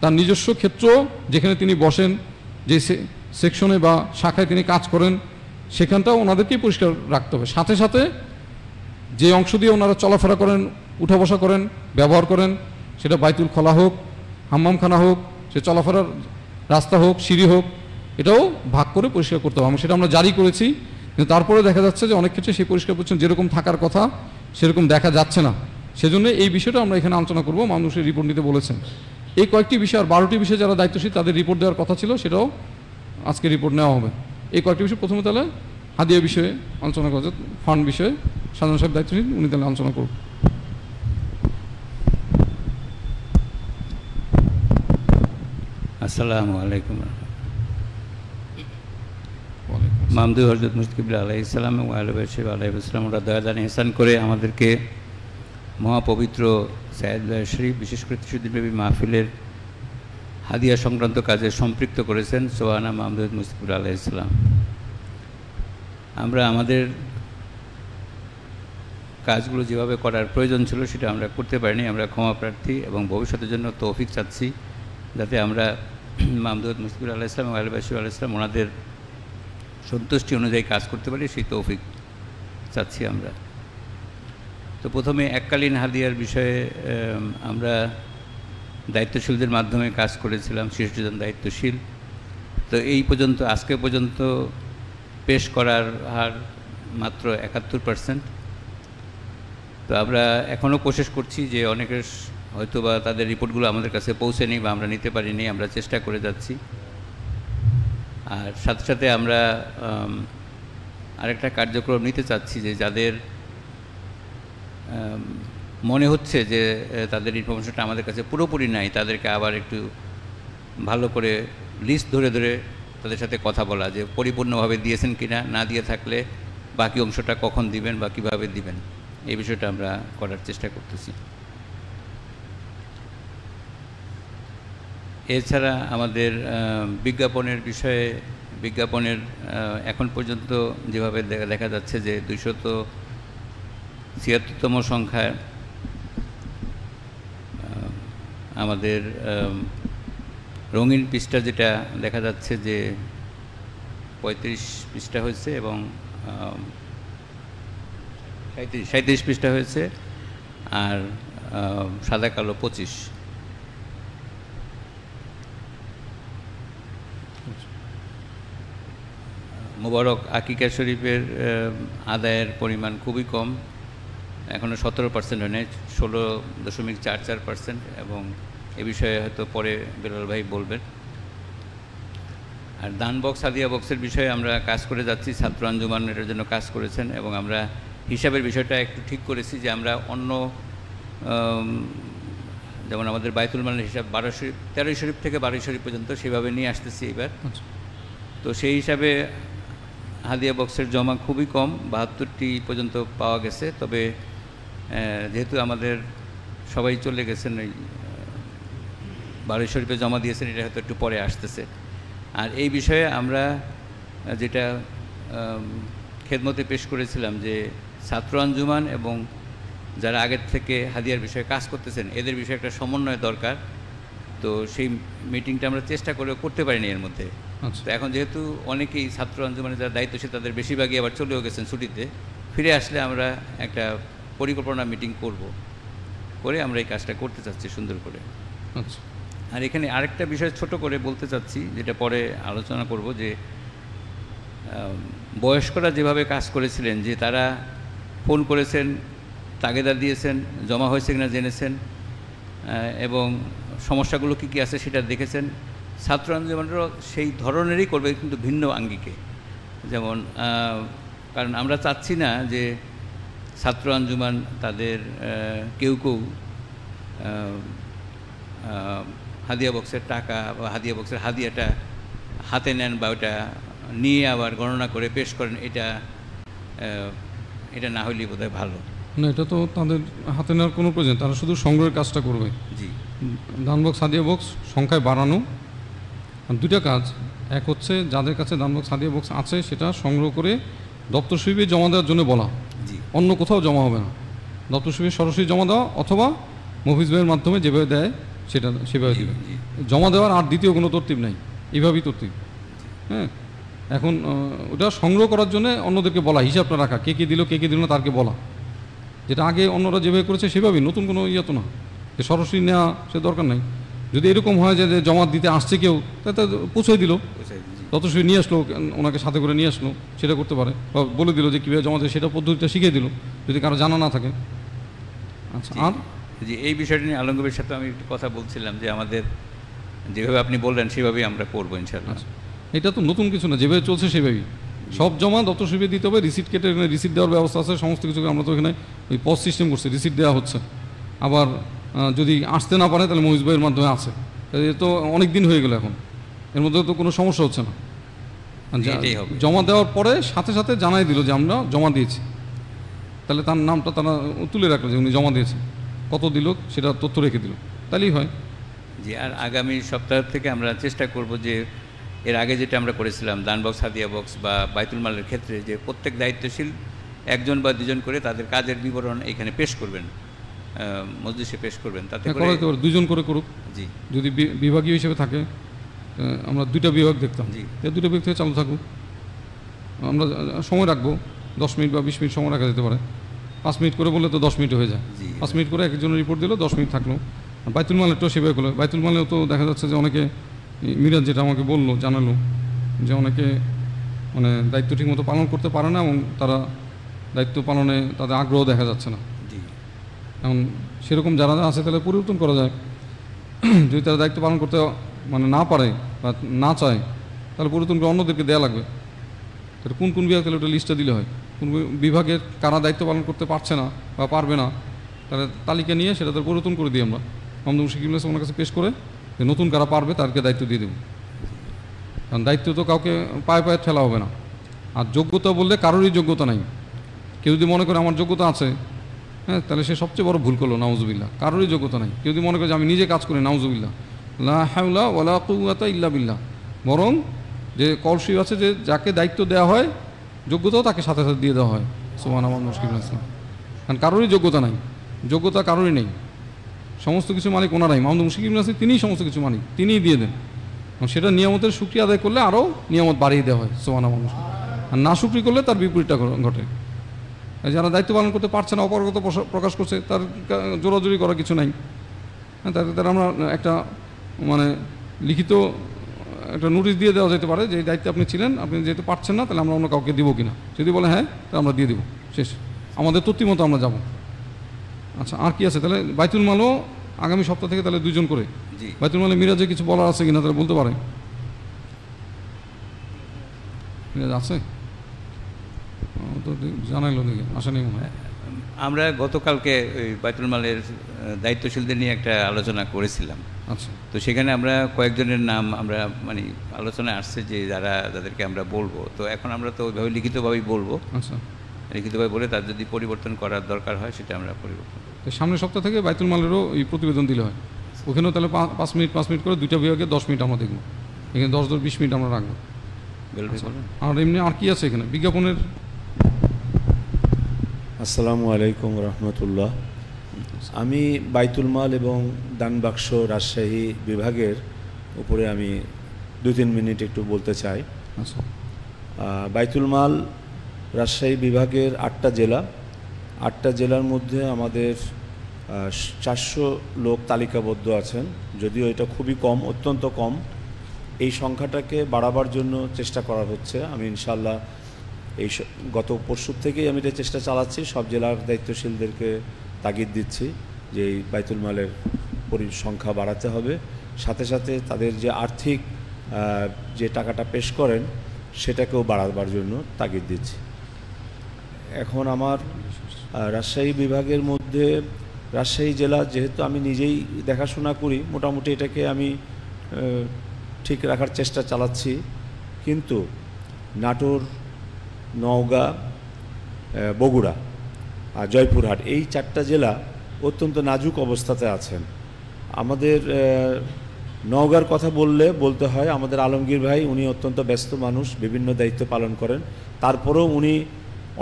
তার নিজস্ব ক্ষেত্র যেখানে তিনি বসেন যে সেকশনে বা শাখায় তিনি কাজ করেন সেখানটাও ওনাদেরকেই পরিষ্কার রাখতে হবে সাথে সাথে যে অংশ দিয়ে ওনারা চলাফেরা করেন উঠা বসা করেন ব্যবহার করেন সেটা বাইতুল খোলা হোক হাম্মামখানা হোক সে চলাফেরার রাস্তা হোক সিঁড়ি হোক এটাও ভাগ করে পরিষ্কার করতে হবে সেটা আমরা জারি করেছি কিন্তু তারপরে দেখা যাচ্ছে যে অনেক ক্ষেত্রে সেই পরিষ্কার পরিচ্ছন্ন যেরকম থাকার কথা সেরকম দেখা যাচ্ছে না সেজন্য এই বিষয়টা আমরা এখানে আলোচনা করব মানুষের রিপোর্ট নিতে বলেছেন এই কয়েকটি বিষয় আর বারোটি বিষয়ে যারা দায়িত্বশীল তাদের রিপোর্ট দেওয়ার কথা ছিল সেটাও আজকে রিপোর্ট নেওয়া হবে এই কয়েকটি বিষয় প্রথমে তাহলে হাদিয়া বিষয়ে আলোচনা করা ফান্ড বিষয়ে সাধারণ সাহেব দায়িত্বশীল উনি তাহলে আলোচনা করব আসসালামু আলাইকুম মামদু হজরত মুস্তিকিবুল আলাহ ইসলাম এবং আলহাবাসিব আলাহ ইসলাম ওরা দয়াদান হেসান করে আমাদেরকে মহাপবিত্র সায়দ শরীফ বিশেষ করে ত্রিশুদ্দিনব্যাপী মাহফিলের হাদিয়া সংক্রান্ত কাজে সম্পৃক্ত করেছেন সোহানা মাহমুদ মুস্তিবুল আলাহ ইসলাম আমরা আমাদের কাজগুলো যেভাবে করার প্রয়োজন ছিল সেটা আমরা করতে পারিনি আমরা ক্ষমা প্রার্থী এবং ভবিষ্যতের জন্য তৌফিক চাচ্ছি যাতে আমরা মাহমুদ মুস্তিবুল আলাহ ইসলাম এবং আলবাসু আলাহ ইসলাম ওনাদের সন্তুষ্টি অনুযায়ী কাজ করতে পারি সেই তৌফিক চাচ্ছি আমরা তো প্রথমে এককালীন হাদিয়ার বিষয়ে আমরা দায়িত্বশীলদের মাধ্যমে কাজ করেছিলাম শিশুজন দায়িত্বশীল তো এই পর্যন্ত আজকে পর্যন্ত পেশ করার হার মাত্র একাত্তর পার্সেন্ট তো আমরা এখনও কোশেশ করছি যে অনেকের হয়তো বা তাদের রিপোর্টগুলো আমাদের কাছে পৌঁছেনি বা আমরা নিতে পারিনি আমরা চেষ্টা করে যাচ্ছি আর সাথে সাথে আমরা আরেকটা কার্যক্রম নিতে চাচ্ছি যে যাদের মনে হচ্ছে যে তাদের ইনফরমেশনটা আমাদের কাছে পুরোপুরি নাই তাদেরকে আবার একটু ভালো করে লিস্ট ধরে ধরে তাদের সাথে কথা বলা যে পরিপূর্ণভাবে দিয়েছেন কিনা না দিয়ে থাকলে বাকি অংশটা কখন দিবেন বা কীভাবে দিবেন এই বিষয়টা আমরা করার চেষ্টা করতেছি এছাড়া আমাদের বিজ্ঞাপনের বিষয়ে বিজ্ঞাপনের এখন পর্যন্ত যেভাবে দেখা যাচ্ছে যে দুইশত ছিয়াত্তরতম সংখ্যায় আমাদের রঙিন পৃষ্ঠা যেটা দেখা যাচ্ছে যে পঁয়ত্রিশ পৃষ্ঠা হয়েছে এবং সাঁত্রিশ পৃষ্ঠা হয়েছে আর সাদা কালো পঁচিশ মোবারক আকিকা শরীফের আদায়ের পরিমাণ খুবই কম এখনও সতেরো পার্সেন্ট হয় নাই ষোলো দশমিক চার চার পার্সেন্ট এবং এ বিষয়ে হয়তো পরে বেলাল ভাই বলবেন আর দান বক্স আদিয়া বক্সের বিষয়ে আমরা কাজ করে যাচ্ছি ছাত্র আঞ্জুমান এটার জন্য কাজ করেছেন এবং আমরা হিসাবের বিষয়টা একটু ঠিক করেছি যে আমরা অন্য যেমন আমাদের বায়তুল মানের হিসাব বারো শরীফ তেরোই শরীফ থেকে বারোই শরীফ পর্যন্ত সেভাবে নিয়ে আসতেছি এবার আচ্ছা। তো সেই হিসাবে হাদিয়া বক্সের জমা খুবই কম বাহাত্তরটি পর্যন্ত পাওয়া গেছে তবে যেহেতু আমাদের সবাই চলে গেছেন ওই বারো শরীফে জমা দিয়েছেন এটা হয়তো একটু পরে আসতেছে আর এই বিষয়ে আমরা যেটা খেদমতে পেশ করেছিলাম যে ছাত্র আঞ্জুমান এবং যারা আগের থেকে হাদিয়ার বিষয়ে কাজ করতেছেন এদের বিষয়ে একটা সমন্বয় দরকার তো সেই মিটিংটা আমরা চেষ্টা করে করতে পারিনি এর মধ্যে আচ্ছা। তো এখন যেহেতু অনেকেই ছাত্র আঞ্জুমানে যারা দায়িত্বশীল তাদের বেশিরভাগই আবার চলেও গেছেন ছুটিতে ফিরে আসলে আমরা একটা পরিকল্পনা মিটিং করব করে আমরা এই কাজটা করতে চাচ্ছি সুন্দর করে আচ্ছা। আর এখানে আরেকটা বিষয় ছোট করে বলতে চাচ্ছি যেটা পরে আলোচনা করব যে বয়স্করা যেভাবে কাজ করেছিলেন যে তারা ফোন করেছেন তাগেদা দিয়েছেন জমা হয়েছে কিনা জেনেছেন এবং সমস্যাগুলো কী কী আছে সেটা দেখেছেন ছাত্র আন্দোলনরাও সেই ধরনেরই করবে কিন্তু ভিন্ন আঙ্গিকে যেমন কারণ আমরা চাচ্ছি না যে ছাত্র আঞ্জুমান তাদের কেউ কেউ হাদিয়া বক্সের টাকা বা হাদিয়া বক্সের হাদিয়াটা হাতে নেন বা ওটা নিয়ে আবার গণনা করে পেশ করেন এটা এটা না হলে বোধহয় ভালো না এটা তো তাদের হাতে নেওয়ার কোনো প্রয়োজন তারা শুধু সংগ্রহের কাজটা করবে জি দান বক্স হাদিয়া বক্স সংখ্যায় বাড়ানো দুটা কাজ এক হচ্ছে যাদের কাছে বক্স হাদিয়া বক্স আছে সেটা সংগ্রহ করে দপ্তর শিবিরে জমা দেওয়ার জন্য বলা অন্য কোথাও জমা হবে না দপ্তর শিবির সরাসরি জমা দেওয়া অথবা মফিজ ভাইয়ের মাধ্যমে যেভাবে দেয় সেটা সেভাবে দেবে জমা দেওয়ার আর দ্বিতীয় কোনো তর্তিব নাই এভাবেই তর্তিব হ্যাঁ এখন ওটা সংগ্রহ করার জন্য অন্যদেরকে বলা হিসাবটা রাখা কে কে দিল কে কে দিল না তারকে বলা যেটা আগে অন্যরা যেভাবে করেছে সেভাবেই নতুন কোনো ইয়ে তো না সরাসরি নেওয়া সে দরকার নাই যদি এরকম হয় যে জমা দিতে আসছে কেউ তা তা পৌঁছে দিল যথেষ্ট নিয়ে আসলো ওনাকে সাথে করে নিয়ে আসলো সেটা করতে পারে বা বলে দিল যে কীভাবে জমা দেয় সেটা পদ্ধতিটা শিখিয়ে দিল যদি কারো জানা না থাকে আচ্ছা আর যে এই বিষয়টা নিয়ে আলমগীরের সাথে আমি একটু কথা বলছিলাম যে আমাদের যেভাবে আপনি বললেন সেভাবেই আমরা করবো ইনশাল্লাহ আচ্ছা, এটা তো নতুন কিছু না যেভাবে চলছে সেভাবেই সব জমা দত্ত সুবিধা দিতে হবে রিসিট কেটে রিসিট দেওয়ার ব্যবস্থা আছে সমস্ত কিছুকে আমরা তো এখানে ওই পথ সিস্টেম করছি রিসিট দেওয়া হচ্ছে আবার যদি আসতে না পারে তাহলে মহিষ ভাইয়ের মাধ্যমে আছে এ তো অনেক দিন হয়ে গেল এখন এর মধ্যে তো কোনো সমস্যা হচ্ছে না জমা দেওয়ার পরে সাথে সাথে জানাই দিল যে আমরা জমা দিয়েছি তাহলে তার নামটা তারা তুলে রাখলো যে উনি জমা দিয়েছেন কত দিল সেটা তথ্য রেখে দিল তাহলেই হয় জি আর আগামী সপ্তাহ থেকে আমরা চেষ্টা করব যে এর আগে যেটা আমরা করেছিলাম দান বক্স হাদিয়া বক্স বা বাইতুল মালের ক্ষেত্রে যে প্রত্যেক দায়িত্বশীল একজন বা দুজন করে তাদের কাজের বিবরণ এখানে পেশ করবেন মজলিসে পেশ করবেন তাতে হ্যাঁ, করে দুজন করে করুক জি যদি বিভাগীয় হিসেবে থাকে আমরা দুইটা বিভাগ দেখতাম জি দুটো বিভাগ থেকে চালু থাকুক আমরা সময় রাখবো দশ মিনিট বা বিশ মিনিট সময় রাখা যেতে পারে পাঁচ মিনিট করে বললে তো দশ মিনিট হয়ে যায় পাঁচ মিনিট করে একজনের রিপোর্ট দিল দশ মিনিট থাকলো বাইতুল মালের তো সেভাবে করলো বাইতুল মালেও তো দেখা যাচ্ছে যে অনেকে মিরাজ যেটা আমাকে বললো জানালো যে অনেকে মানে দায়িত্ব ঠিকমতো পালন করতে পারে না এবং তারা দায়িত্ব পালনে তাদের আগ্রহ দেখা যাচ্ছে না এখন সেরকম যারা আছে তাহলে পরিবর্তন করা যায় যদি তারা দায়িত্ব পালন করতে মানে না পারে বা না চায় তাহলে পরিবর্তন করে অন্যদেরকে দেওয়া লাগবে তাহলে কোন কোন বিভাগ তাহলে ওটা লিস্টটা দিলে হয় কোন বিভাগে কারা দায়িত্ব পালন করতে পারছে না বা পারবে না তাহলে তালিকা নিয়ে সেটা তাদের পরিবর্তন করে দিই আমরা মামদুল শিকিম ওনার কাছে পেশ করে যে নতুন কারা পারবে তাদেরকে দায়িত্ব দিয়ে দেবো কারণ দায়িত্ব তো কাউকে পায়ে পায়ে ঠেলা হবে না আর যোগ্যতা বললে কারোরই যোগ্যতা নাই কেউ যদি মনে করে আমার যোগ্যতা আছে হ্যাঁ তাহলে সে সবচেয়ে বড় ভুল করলো নাউজুবিল্লা কারোরই যোগ্যতা নাই কেউ যদি মনে করে যে আমি নিজে কাজ করি নাউজুবিল্লা লা ওলা কুয়াতা ইল্লা বিল্লা বরং যে কলসি আছে যে যাকে দায়িত্ব দেওয়া হয় যোগ্যতাও তাকে সাথে সাথে দিয়ে দেওয়া হয় সোমান আমার মুশকিল ইসলাম কারণ কারোরই যোগ্যতা নাই যোগ্যতা কারোরই নেই সমস্ত কিছু মালিক ওনারাই মাহমুদ মুশিকিম নাসির তিনিই সমস্ত কিছু মালিক তিনিই দিয়ে দেন সেটা নিয়ামতের সুক্রিয়া আদায় করলে আরও নিয়ামত বাড়িয়ে দেওয়া হয় সোমান আমার মুশকিল আর না সুক্রি করলে তার বিপরীতটা ঘটে যারা দায়িত্ব পালন করতে পারছে না অপারগত প্রকাশ করছে তার জোরাজোরি করা কিছু নাই হ্যাঁ, তাদের তারা আমরা একটা মানে লিখিত একটা নোটিশ দিয়ে দেওয়া যেতে পারে যে দায়িত্বে আপনি ছিলেন আপনি যেহেতু পারছেন না তাহলে আমরা অন্য কাউকে দেবো কিনা যদি বলে হ্যাঁ তাহলে আমরা দিয়ে দেবো শেষ আমাদের মতো আমরা যাব আচ্ছা আর কি আছে তাহলে বাইতুল মালও আগামী সপ্তাহ থেকে তাহলে দুজন করে বাইতুল মালে মিরাজে কিছু বলার আছে কিনা তাহলে বলতে পারে মিরাজ আছে জানাইলো নাকি আসেনি মনে হয় আমরা গতকালকে ওই বাইতুল মালের দায়িত্বশীলদের নিয়ে একটা আলোচনা করেছিলাম আচ্ছা তো সেখানে আমরা কয়েকজনের নাম আমরা মানে আলোচনায় আসছে যে যারা যাদেরকে আমরা বলবো তো এখন আমরা তো ওইভাবে লিখিতভাবেই বলবো আচ্ছা লিখিতভাবে বলে তার যদি পরিবর্তন করার দরকার হয় সেটা আমরা পরিবর্তন তো সামনের সপ্তাহ থেকে বাইতুল মালেরও এই প্রতিবেদন দিলে হয় ওখানেও তাহলে পাঁচ মিনিট পাঁচ মিনিট করে দুইটা বিভাগে দশ মিনিট আমরা দেখবো এখানে দশ দশ বিশ মিনিট আমরা রাখবো আচ্ছা। আর এমনি আর কি আছে এখানে বিজ্ঞাপনের আসসালামু আলাইকুম রহমতুল্লাহ আমি বাইতুল মাল এবং দানবাক্স রাজশাহী বিভাগের উপরে আমি দু তিন মিনিট একটু বলতে চাই আচ্ছা। বাইতুল মাল রাজশাহী বিভাগের আটটা জেলা আটটা জেলার মধ্যে আমাদের চারশো লোক তালিকাবদ্ধ আছেন যদিও এটা খুবই কম অত্যন্ত কম এই সংখ্যাটাকে বাড়াবার জন্য চেষ্টা করা হচ্ছে আমি ইনশাল্লাহ এই গত পরশু থেকেই আমি এটা চেষ্টা চালাচ্ছি সব জেলার দায়িত্বশীলদেরকে তাগিদ দিচ্ছি যে এই বাইতুল মালের সংখ্যা বাড়াতে হবে সাথে সাথে তাদের যে আর্থিক যে টাকাটা পেশ করেন সেটাকেও বাড়াবার জন্য তাগিদ দিচ্ছি এখন আমার রাজশাহী বিভাগের মধ্যে রাজশাহী জেলা যেহেতু আমি নিজেই দেখাশোনা করি মোটামুটি এটাকে আমি ঠিক রাখার চেষ্টা চালাচ্ছি কিন্তু নাটোর নওগাঁ বগুড়া আর জয়পুরহাট এই চারটা জেলা অত্যন্ত নাজুক অবস্থাতে আছেন আমাদের নওগাঁর কথা বললে বলতে হয় আমাদের আলমগীর ভাই উনি অত্যন্ত ব্যস্ত মানুষ বিভিন্ন দায়িত্ব পালন করেন তারপরেও উনি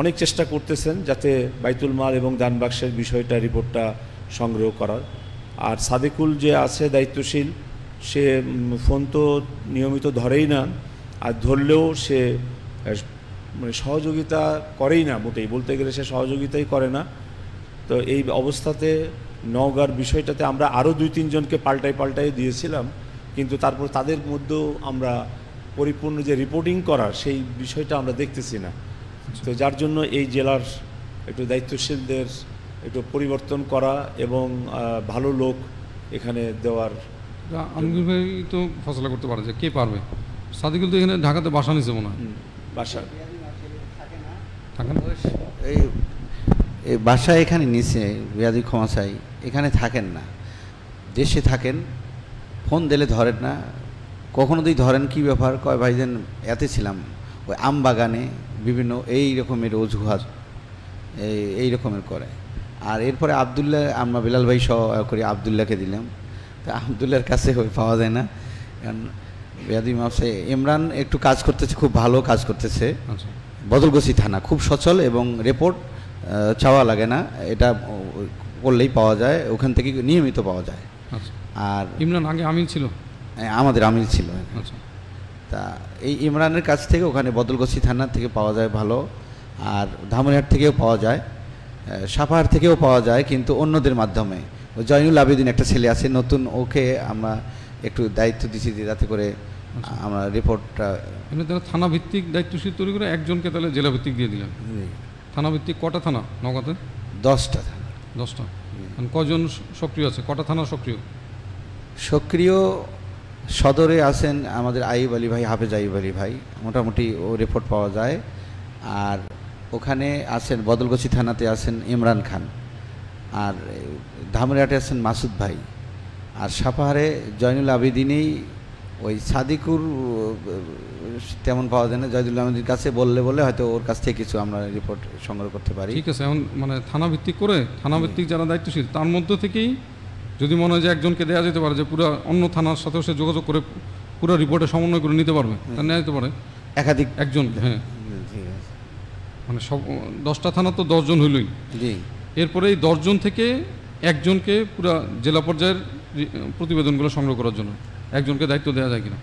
অনেক চেষ্টা করতেছেন যাতে বাইতুল মাল এবং দানবাক্সের বিষয়টা রিপোর্টটা সংগ্রহ করার আর সাদেকুল যে আছে দায়িত্বশীল সে ফোন তো নিয়মিত ধরেই না আর ধরলেও সে মানে সহযোগিতা করেই না মোটেই বলতে গেলে সে সহযোগিতাই করে না তো এই অবস্থাতে নওগাঁর বিষয়টাতে আমরা আরও দুই তিনজনকে পাল্টাই পাল্টাই দিয়েছিলাম কিন্তু তারপর তাদের মধ্যেও আমরা পরিপূর্ণ যে রিপোর্টিং করার সেই বিষয়টা আমরা দেখতেছি না তো যার জন্য এই জেলার একটু দায়িত্বশীলদের একটু পরিবর্তন করা এবং ভালো লোক এখানে দেওয়ার আমিনুল তো ফসলা করতে পারে যে কে পারবে সাদিকুল তো এখানে ঢাকাতে বাসা নিছে মনে হয় বাসা এই এই এখানে নিচে বিয়াদি ক্ষমা এখানে থাকেন না দেশে থাকেন ফোন দিলে ধরেন না কখনো যদি ধরেন কি ব্যাপার কয় ভাইজান এতে ছিলাম ওই আম বাগানে বিভিন্ন এই রকমের অজুহাত এই এই রকমের করে আর এরপরে আবদুল্লাহ আমরা বিলাল ভাই সহ করে আবদুল্লাহকে দিলাম তা আবদুল্লাহর কাছে ওই পাওয়া যায় না কারণ বেয়াদি মাসে ইমরান একটু কাজ করতেছে খুব ভালো কাজ করতেছে আচ্ছা বদলগসি থানা খুব সচল এবং রেপোর্ট চাওয়া লাগে না এটা করলেই পাওয়া যায় ওখান থেকে নিয়মিত পাওয়া যায় আচ্ছা। আর ইমরান আগে আমিল ছিল হ্যাঁ, আমাদের আমিল ছিল আচ্ছা। তা এই ইমরানের কাছ থেকে ওখানে বদলগসি থানা থেকে পাওয়া যায় ভালো আর ধামনিহাট থেকেও পাওয়া যায় সাফার থেকেও পাওয়া যায় কিন্তু অন্যদের মাধ্যমে জয়নুল আবেদিন একটা ছেলে আছে নতুন ওকে আমরা একটু দায়িত্ব দিচ্ছি যাতে করে আচ্ছা। আমরা রিপোর্টটা তাহলে থানা ভিত্তিক দায়িত্বশীল তৈরি করে একজনকে তাহলে জেলা ভিত্তিক দিয়ে দিলেন থানা ভিত্তিক কটা থানা নগাতে দশটা থানা দশটা কজন সক্রিয় আছে কটা থানা সক্রিয় সক্রিয় সদরে আছেন আমাদের আইব আলী ভাই হাফেজ আইব আলী ভাই মোটামুটি ও রিপোর্ট পাওয়া যায় আর ওখানে আছেন বদলগছি থানাতে আছেন ইমরান খান আর ধামরাটে আছেন মাসুদ ভাই আর সাপাহারে জয়নুল আবেদিনেই ওই সাদিকুর তেমন পাওয়া যায় না জয়দুল আহমদের কাছে বললে বলে হয়তো ওর কাছ থেকে কিছু আমরা রিপোর্ট সংগ্রহ করতে পারি ঠিক আছে এখন মানে থানা ভিত্তিক করে থানা ভিত্তিক যারা দায়িত্বশীল তার মধ্য থেকেই যদি মনে হয় যে একজনকে দেওয়া যেতে পারে যে পুরো অন্য থানার সাথেও সে যোগাযোগ করে পুরো রিপোর্টে সমন্বয় করে নিতে পারবে তা নেওয়া যেতে পারে একাধিক একজন হ্যাঁ মানে সব দশটা থানা তো দশজন হইলই এরপরে এই দশজন থেকে একজনকে পুরো জেলা পর্যায়ের প্রতিবেদনগুলো সংগ্রহ করার জন্য একজনকে দায়িত্ব দেওয়া যায় কিনা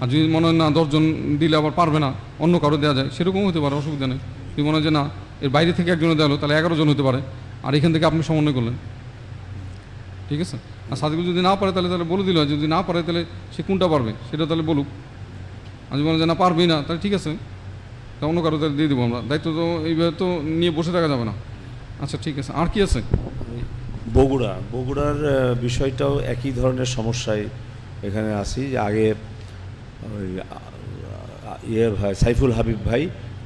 আর যদি মনে হয় না দশজন দিলে আবার পারবে না অন্য কারো দেওয়া যায় সেরকম হতে পারে অসুবিধা নেই তুমি মনে হয় যে না এর বাইরে থেকে একজনে দেওয়া হলো তাহলে এগারো জন হতে পারে আর এখান থেকে আপনি সমন্বয় করলেন ঠিক আছে আর সাদিকুল যদি না পারে তাহলে তাহলে বলে দিল যদি না পারে তাহলে সে কোনটা পারবে সেটা তাহলে বলুক আর যদি মনে হয় না পারবেই না তাহলে ঠিক আছে তা অন্য কারো তাহলে দিয়ে দেবো আমরা দায়িত্ব তো এইভাবে তো নিয়ে বসে থাকা যাবে না আচ্ছা ঠিক আছে আর কি আছে বগুড়া বগুড়ার বিষয়টাও একই ধরনের সমস্যায় এখানে আসি যে আগে ওই ইয়ে ভাই সাইফুল হাবিব ভাই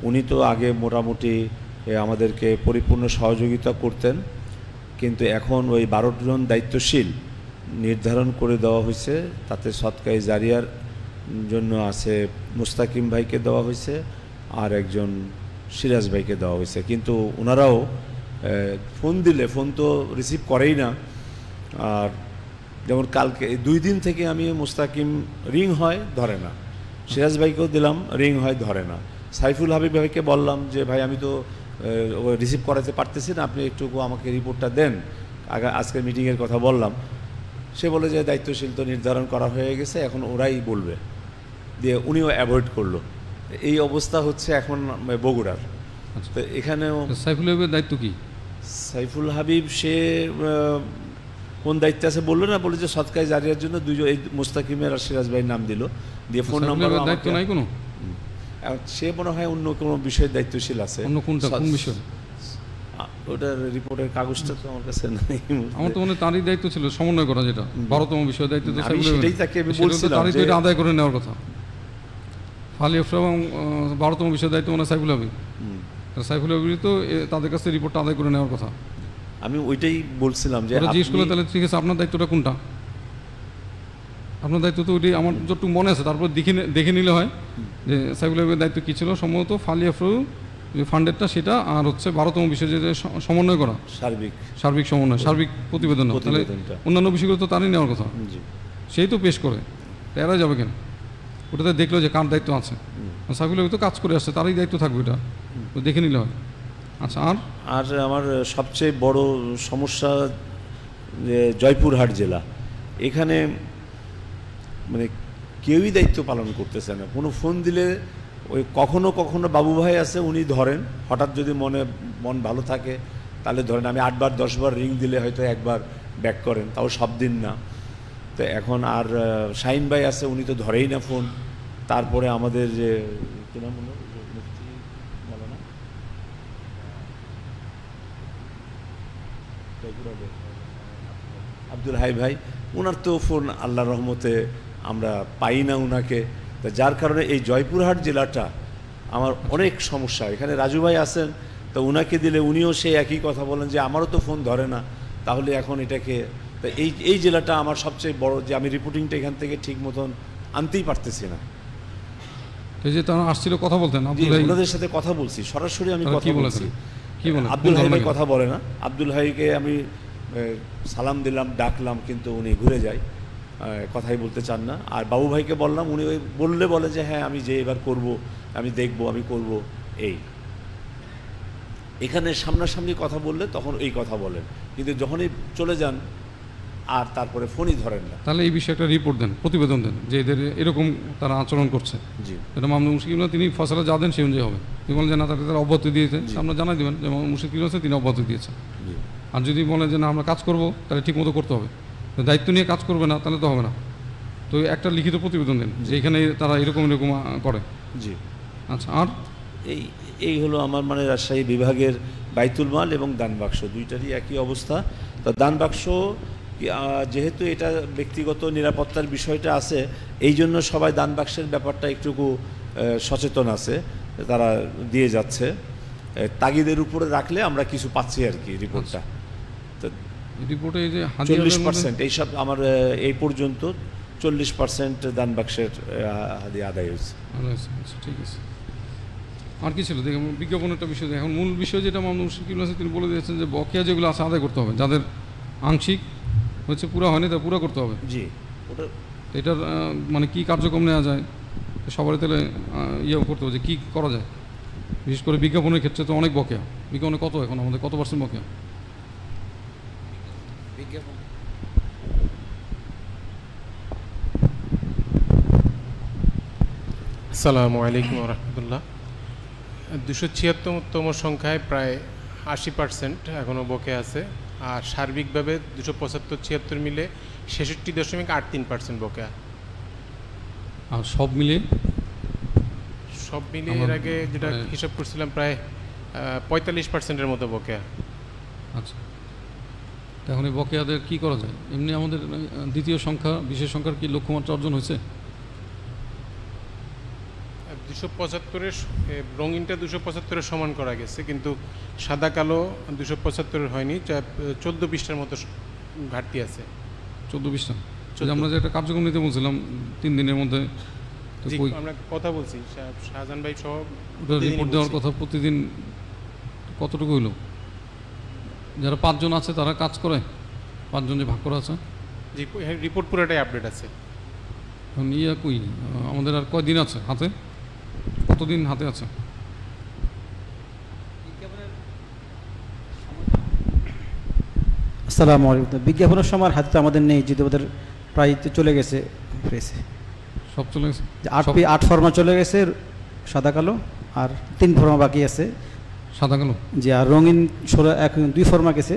উনি তো আগে মোটামুটি আমাদেরকে পরিপূর্ণ সহযোগিতা করতেন কিন্তু এখন ওই জন দায়িত্বশীল নির্ধারণ করে দেওয়া হয়েছে তাতে সৎকাই জারিয়ার জন্য আছে মুস্তাকিম ভাইকে দেওয়া হয়েছে আর একজন সিরাজ ভাইকে দেওয়া হয়েছে কিন্তু ওনারাও ফোন দিলে ফোন তো রিসিভ করেই না আর যেমন কালকে দুই দিন থেকে আমি মুস্তাকিম রিং হয় ধরে না সিরাজ ভাইকেও দিলাম রিং হয় ধরে না সাইফুল হাবিব ভাইকে বললাম যে ভাই আমি তো রিসিভ করাতে পারতেছি না আপনি একটু আমাকে রিপোর্টটা দেন আগে আজকের মিটিংয়ের কথা বললাম সে বলে যে দায়িত্বশীল তো নির্ধারণ করা হয়ে গেছে এখন ওরাই বলবে দিয়ে উনিও অ্যাভয়েড করলো এই অবস্থা হচ্ছে এখন বগুড়ার আচ্ছা। তো এখানেও সাইফুল হাবিবের দায়িত্ব কি সাইফুল হাবিব সে কোন দায়িত্বে আছে বললো না বলে যে সৎকায় জারিয়ার জন্য দুজন এই মোস্তাকিমের আর সিরাজ ভাই নাম দিল দিয়ে ফোন নম্বর দায়িত্ব নাই কোনো সে মনে হয় অন্য কোনো বিষয়ে দায়িত্বশীল আছে অন্য কোনটা কোন বিষয় ওটার রিপোর্টের কাগজটা তো আমার কাছে নাই আমার তো মনে তারই দায়িত্ব ছিল সমন্বয় করা যেটা বারোতম বিষয় দায়িত্ব তো সেটাই তাকে আমি বলছিলাম তারই তো আদায় করে নেওয়ার কথা ফালি আফরাম বারোতম বিষয় দায়িত্ব মনে সাইফুল আবি সাইফুল আবি তো তাদের কাছে রিপোর্টটা আদায় করে নেওয়ার কথা আমি ওইটাই বলছিলাম যে জিজ্ঞেস করলে তাহলে ঠিক আছে আপনার দায়িত্বটা কোনটা আপনার দায়িত্ব তো ওইটাই আমার যতটুকু মনে আছে তারপর দেখে দেখে নিলে হয় যে সাইবুল দায়িত্ব কী ছিল সম্ভবত ফালি আফরু যে ফান্ডেরটা সেটা আর হচ্ছে বারোতম বিষয় যে সমন্বয় করা সার্বিক সার্বিক সমন্বয় সার্বিক প্রতিবেদন তাহলে অন্যান্য বিষয়গুলো তো তারই নেওয়ার কথা সেই তো পেশ করে এরাই যাবে কেন ওটাতে দেখলো যে কার দায়িত্ব আছে সাইফুল তো কাজ করে আসছে তারই দায়িত্ব থাকবে ওটা দেখে নিলে হয় আচ্ছা আর আর আমার সবচেয়ে বড় সমস্যা জয়পুরহাট জেলা এখানে মানে কেউই দায়িত্ব পালন করতেছে না কোনো ফোন দিলে ওই কখনো কখনো বাবু ভাই আছে উনি ধরেন হঠাৎ যদি মনে মন ভালো থাকে তাহলে ধরেন আমি আটবার দশবার রিং দিলে হয়তো একবার ব্যাক করেন তাও সব দিন না তো এখন আর শাহিন ভাই আছে উনি তো ধরেই না ফোন তারপরে আমাদের যে কি নাম আব্দুল হাই ভাই ওনার তো ফোন আল্লাহ রহমতে আমরা পাই না ওনাকে তা যার কারণে এই জয়পুরহাট জেলাটা আমার অনেক সমস্যা এখানে রাজু ভাই আসেন তো ওনাকে দিলে উনিও সেই একই কথা বলেন যে আমারও তো ফোন ধরে না তাহলে এখন এটাকে তা এই এই জেলাটা আমার সবচেয়ে বড় যে আমি রিপোর্টিংটা এখান থেকে ঠিক মতন আনতেই পারতেছি না যে তারা আসছিল কথা বলতেন ওনাদের সাথে কথা বলছি সরাসরি আমি কথা বলেছি আব্দুল হাই কথা বলে না আব্দুল হাইকে আমি সালাম দিলাম ডাকলাম কিন্তু উনি ঘুরে যায় কথাই বলতে চান না আর বাবু ভাইকে বললাম উনি ওই বললে বলে যে হ্যাঁ আমি যে এবার করব আমি দেখব আমি করব এই এখানে সামনাসামনি কথা বললে তখন এই কথা বলেন কিন্তু যখনই চলে যান আর তারপরে ফোনই ধরেন না তাহলে এই বিষয়ে একটা রিপোর্ট দেন প্রতিবেদন দেন যে এদের এরকম তারা আচরণ করছে জি এটা মামলা মুশকিল তিনি ফসলে যা দেন সেই অনুযায়ী হবে তিনি বলেন যে না তাকে তারা অব্যাহতি দিয়েছে আমরা জানাই দেবেন যে মুশকিল আছে তিনি অব্যাহতি দিয়েছেন আর যদি বলে যে না আমরা কাজ করব তাহলে ঠিকমতো করতে হবে দায়িত্ব নিয়ে কাজ করবে না তাহলে তো হবে না তো একটা লিখিত প্রতিবেদন দেন এখানে তারা এরকম এরকম করে জি আচ্ছা আর এই এই হলো আমার মানে রাজশাহী বিভাগের বাইতুল মাল এবং দান বাক্স দুইটারই একই অবস্থা তা দান বাক্স যেহেতু এটা ব্যক্তিগত নিরাপত্তার বিষয়টা আছে এই জন্য সবাই দান বাক্সের ব্যাপারটা একটুকু সচেতন আছে তারা দিয়ে যাচ্ছে তাগিদের উপরে রাখলে আমরা কিছু পাচ্ছি আর কি রিপোর্টটা রিপোর্টে যে চল্লিশ পার্সেন্ট মানে- এইসব আমার এই পর্যন্ত চল্লিশ পার্সেন্ট দান বাক্সের হাদিয়া আদায় হয়েছে আচ্ছা, আচ্ছা, আচ্ছা, ঠিক আছে আর কি ছিল দেখুন বিজ্ঞাপনের একটা বিষয় এখন মূল বিষয় যেটা মামলা মুশকিল আছে তিনি বলে দিয়েছেন যে বকেয়া যেগুলো আছে আদায় করতে হবে যাদের আংশিক হচ্ছে পুরো হয়নি তা পুরো করতে হবে জি ওটা এটার মানে কি কার্যক্রম নেওয়া যায় সবারই তাহলে ইয়েও করতে হবে যে কী করা যায় বিশেষ করে বিজ্ঞাপনের ক্ষেত্রে তো অনেক বকেয়া বিজ্ঞাপনে কত এখন আমাদের কত পার্সেন্ট বকেয়া বিজ্ঞাপন আসসালামু আলাইকুম রহমতুল্লাহ দুশো ছিয়াত্তরতম সংখ্যায় প্রায় আশি পার্সেন্ট এখনও বকে আছে আর সার্বিকভাবে দুশো পঁচাত্তর ছিয়াত্তর মিলে ছেষট্টি দশমিক আট তিন পার্সেন্ট বকে আর সব মিলে সব মিলে এর আগে যেটা হিসাব করছিলাম প্রায় পঁয়তাল্লিশ পার্সেন্টের মতো বকেয়া আচ্ছা এখন এই বকেয়াদের কী করা যায় এমনি আমাদের দ্বিতীয় সংখ্যা বিশেষ সংখ্যার কি লক্ষ্যমাত্রা অর্জন হয়েছে দুশো পঁচাত্তরের রঙিনটা দুশো পঁচাত্তরের সমান করা গেছে কিন্তু সাদা কালো দুশো পঁচাত্তরের হয়নি চোদ্দো পৃষ্ঠার মতো ঘাটতি আছে চোদ্দো পৃষ্ঠা আমরা যে একটা কার্যক্রম নিতে বলছিলাম তিন দিনের মধ্যে আমরা কথা বলছি শাহজাহান ভাই সহ রিপোর্ট দেওয়ার কথা প্রতিদিন কতটুকু হলো যারা পাঁচজন আছে তারা কাজ করে পাঁচজন যে ভাগ করা আছে জি রিপোর্ট হ্যাঁ, পুরোটাই আপডেট আছে এখন ইয়ে কই আমাদের আর কয়দিন আছে হাতে কতদিন হাতে আছে আসসালামু আলাইকুম বিজ্ঞাপনের সময় হাতে তো আমাদের নেই যদি ওদের প্রায় চলে গেছে প্রেসে সব চলে গেছে আট আট ফর্মা চলে গেছে সাদা কালো আর তিন ফর্মা বাকি আছে সাদা কালো জি আর রঙিন ষোলো এক দুই ফর্মা গেছে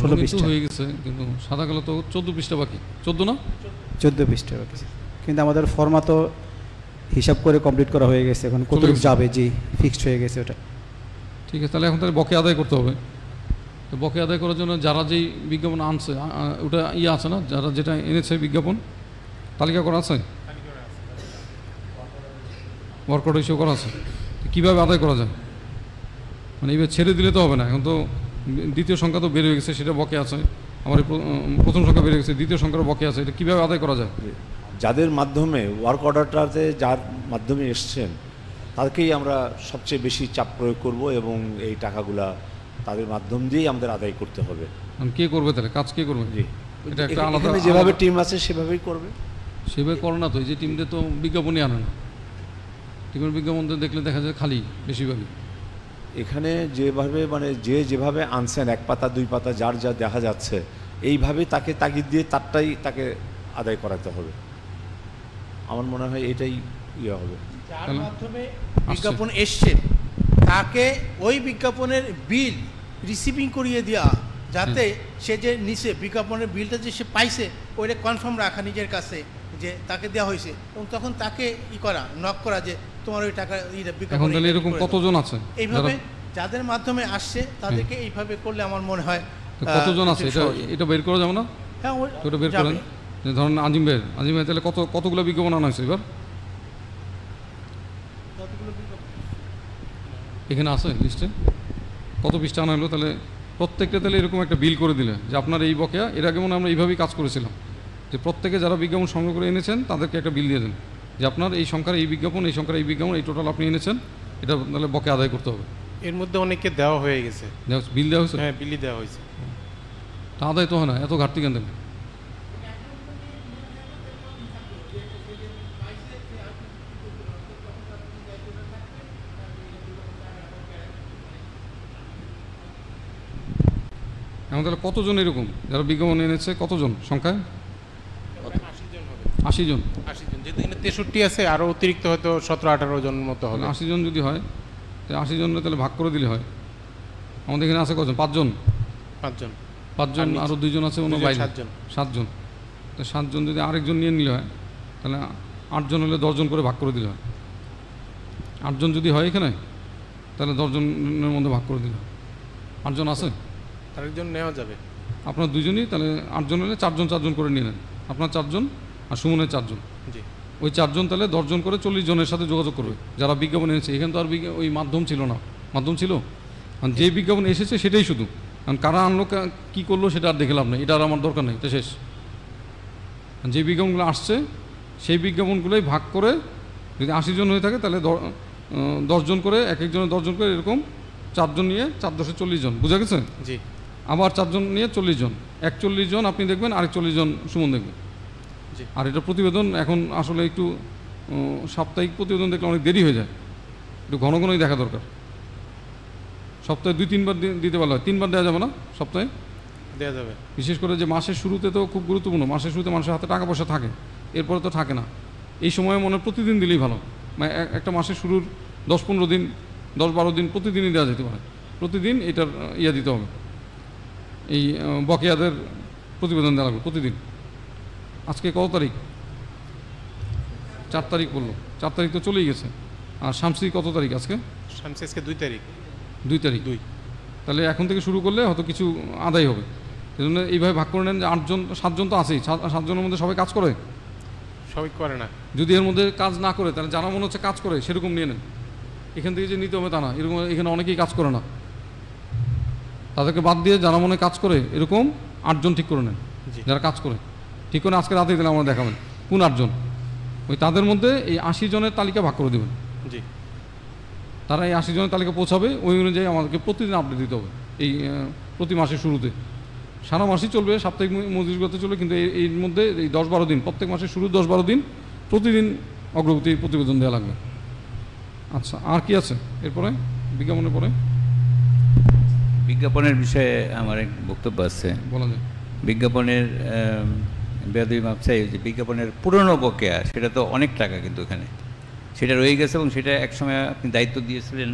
ষোলো পৃষ্ঠা হয়ে গেছে কিন্তু সাদা কালো তো চোদ্দ পৃষ্ঠা বাকি চোদ্দ না চোদ্দ পৃষ্ঠা বাকি কিন্তু আমাদের ফর্মা তো হিসাব করে কমপ্লিট করা হয়ে গেছে এখন কতটুকু যাবে জি ফিক্সড হয়ে গেছে ওটা ঠিক আছে তাহলে এখন তাহলে বকে আদায় করতে হবে তো বকে আদায় করার জন্য যারা যেই বিজ্ঞাপন আনছে ওটা ইয়ে আছে না যারা যেটা এনেছে বিজ্ঞাপন তালিকা করা আছে ওয়ার্কআউট হিসেবে করা আছে কীভাবে আদায় করা যায় মানে এইভাবে ছেড়ে দিলে তো হবে না এখন তো দ্বিতীয় সংখ্যা তো বেড়ে গেছে সেটা বকে আছে আমার প্রথম সংখ্যা বেড়ে গেছে দ্বিতীয় সংখ্যার বকে আছে এটা কীভাবে আদায় করা যায় যাদের মাধ্যমে ওয়ার্ক অর্ডারটাতে যার মাধ্যমে এসছেন তাদেরকেই আমরা সবচেয়ে বেশি চাপ প্রয়োগ করব এবং এই টাকাগুলা তাদের মাধ্যম দিয়েই আমাদের আদায় করতে হবে কে করবে তাহলে কাজ কে করবে জি এটা একটা আলাদা যেভাবে টিম আছে সেভাবেই করবে সেভাবে করো না তো এই যে টিমটা তো বিজ্ঞাপনই আনে না টিমের বিজ্ঞাপন দেখলে দেখা যায় খালি বেশিরভাগই এখানে যেভাবে মানে যে যেভাবে আনছেন এক পাতা দুই পাতা যার যা দেখা যাচ্ছে এইভাবে তাকে তাগিদ দিয়ে তারটাই তাকে আদায় করাতে হবে আমার মনে হয় এটাই ইয়ে হবে যার মাধ্যমে বিজ্ঞাপন এসছে তাকে ওই বিজ্ঞাপনের বিল রিসিভিং করিয়ে দেওয়া যাতে সে যে নিচে বিজ্ঞাপনের বিলটা যে সে পাইছে ওইটা কনফার্ম রাখা নিজের কাছে যে তাকে দেওয়া হয়েছে এবং তখন তাকে ই করা নক করা যে তোমার ওই টাকা এখন তাহলে এরকম কতজন আছে এইভাবে যাদের মাধ্যমে আসছে তাদেরকে এইভাবে করলে আমার মনে হয় কতজন আছে এটা এটা বের করা যাবে না হ্যাঁ ওটা বের করেন ধরুন আজিম ভাই আজিম ভাই তাহলে কত কতগুলো বিজ্ঞাপন আনা হয়েছে এবার এখানে আছে লিস্টে কত পিসটা আনা হলো তাহলে প্রত্যেকটা তাহলে এরকম একটা বিল করে দিলে যে আপনার এই বকেয়া এর আগে মনে আমরা এইভাবেই কাজ করেছিলাম যে প্রত্যেকে যারা বিজ্ঞাপন সংগ্রহ করে এনেছেন তাদেরকে একটা বিল দিয়ে দেন যে আপনার এই সংখ্যার এই বিজ্ঞাপন এই সংখ্যার এই বিজ্ঞাপন এই টোটাল আপনি এনেছেন এটা তাহলে বকে আদায় করতে হবে এর মধ্যে অনেককে দেওয়া হয়ে গেছে বিল দেওয়া হয়েছে হ্যাঁ বিলই দেওয়া হয়েছে তা আদায় তো হয় না এত ঘাটতি কেন এখন তাহলে কতজন এরকম যারা বিজ্ঞাপন এনেছে কতজন সংখ্যায় আশি জন আশি জন যেহেতু তেষট্টি আছে আরও অতিরিক্ত হয়তো সতেরো আঠারো জন মতো হবে আশি জন যদি হয় আশি জন তাহলে ভাগ করে দিলে হয় আমাদের এখানে আছে কজন পাঁচজন পাঁচজন পাঁচজন আরও দুইজন আছে অন্য বাইরে সাতজন সাতজন সাতজন যদি আরেকজন নিয়ে নিলে হয় তাহলে আটজন হলে দশজন করে ভাগ করে দিলে হয় আটজন যদি হয় এখানে তাহলে দশজনের মধ্যে ভাগ করে দিলে হয় আটজন আছে আরেকজন নেওয়া যাবে আপনার দুজনই তাহলে আটজন হলে চারজন চারজন করে নিয়ে নেন আপনার চারজন আর সুমনের চারজন জি ওই চারজন তাহলে দশজন করে চল্লিশ জনের সাথে যোগাযোগ করবে যারা বিজ্ঞাপন এনেছে এখানে তো আর ওই মাধ্যম ছিল না মাধ্যম ছিল কারণ যে বিজ্ঞাপন এসেছে সেটাই শুধু কারণ কারা আনলো কী করলো সেটা আর দেখলাম না এটা আর আমার দরকার নেই এটা শেষ যে বিজ্ঞাপনগুলো আসছে সেই বিজ্ঞাপনগুলোই ভাগ করে যদি আশি জন হয়ে থাকে তাহলে দশজন করে এক একজনের দশজন করে এরকম চারজন নিয়ে চার দশে চল্লিশ জন বুঝা গেছে জি আবার চারজন নিয়ে চল্লিশ জন একচল্লিশ জন আপনি দেখবেন আরেক চল্লিশ জন সুমন দেখবেন আর এটা প্রতিবেদন এখন আসলে একটু সাপ্তাহিক প্রতিবেদন দেখলে অনেক দেরি হয়ে যায় একটু ঘন ঘনই দেখা দরকার সপ্তাহে দুই তিনবার দিতে পারলে হয় তিনবার দেওয়া যাবে না সপ্তাহে দেওয়া যাবে বিশেষ করে যে মাসের শুরুতে তো খুব গুরুত্বপূর্ণ মাসের শুরুতে মানুষের হাতে টাকা পয়সা থাকে এরপরে তো থাকে না এই সময়ে মনে প্রতিদিন দিলেই ভালো মানে একটা মাসের শুরুর দশ পনেরো দিন দশ বারো দিন প্রতিদিনই দেওয়া যেতে পারে প্রতিদিন এটার ইয়া দিতে হবে এই বকেয়াদের প্রতিবেদন দেওয়া লাগবে প্রতিদিন আজকে কত তারিখ চার তারিখ বললো চার তারিখ তো চলেই গেছে আর শামসি কত তারিখ আজকে শামসি আজকে দুই তারিখ দুই তারিখ দুই তাহলে এখন থেকে শুরু করলে হয়তো কিছু আদায় হবে সেই জন্য এইভাবে ভাগ করে নেন যে আটজন সাতজন তো আছেই সাতজনের মধ্যে সবাই কাজ করে সবাই করে না যদি এর মধ্যে কাজ না করে তাহলে যারা মনে হচ্ছে কাজ করে সেরকম নিয়ে নেন এখান থেকে যে নিতে হবে তা না এরকম এখানে অনেকেই কাজ করে না তাদেরকে বাদ দিয়ে যারা মনে কাজ করে এরকম আটজন ঠিক করে নেন যারা কাজ করে ঠিক করে আজকে রাতে দিলে আমরা দেখাবেন আটজন ওই তাদের মধ্যে এই আশি জনের তালিকা ভাগ করে দেবেন জি তারা এই আশি জনের তালিকা পৌঁছাবে ওই অনুযায়ী আমাদেরকে প্রতিদিন আপডেট দিতে হবে এই প্রতি মাসের শুরুতে সারা মাসই চলবে সাপ্তাহিক মজুরিগত চলবে কিন্তু এর মধ্যে এই দশ বারো দিন প্রত্যেক মাসের শুরু দশ বারো দিন প্রতিদিন অগ্রগতি প্রতিবেদন দেওয়া লাগবে আচ্ছা আর কি আছে এরপরে বিজ্ঞাপনের পরে বিজ্ঞাপনের বিষয়ে আমার এক বক্তব্য আছে বলা যায় বিজ্ঞাপনের বেদুই মাপসাই যে বিজ্ঞাপনের পুরনো বকেয়া সেটা তো অনেক টাকা কিন্তু এখানে সেটা রয়ে গেছে এবং সেটা একসময় আপনি দায়িত্ব দিয়েছিলেন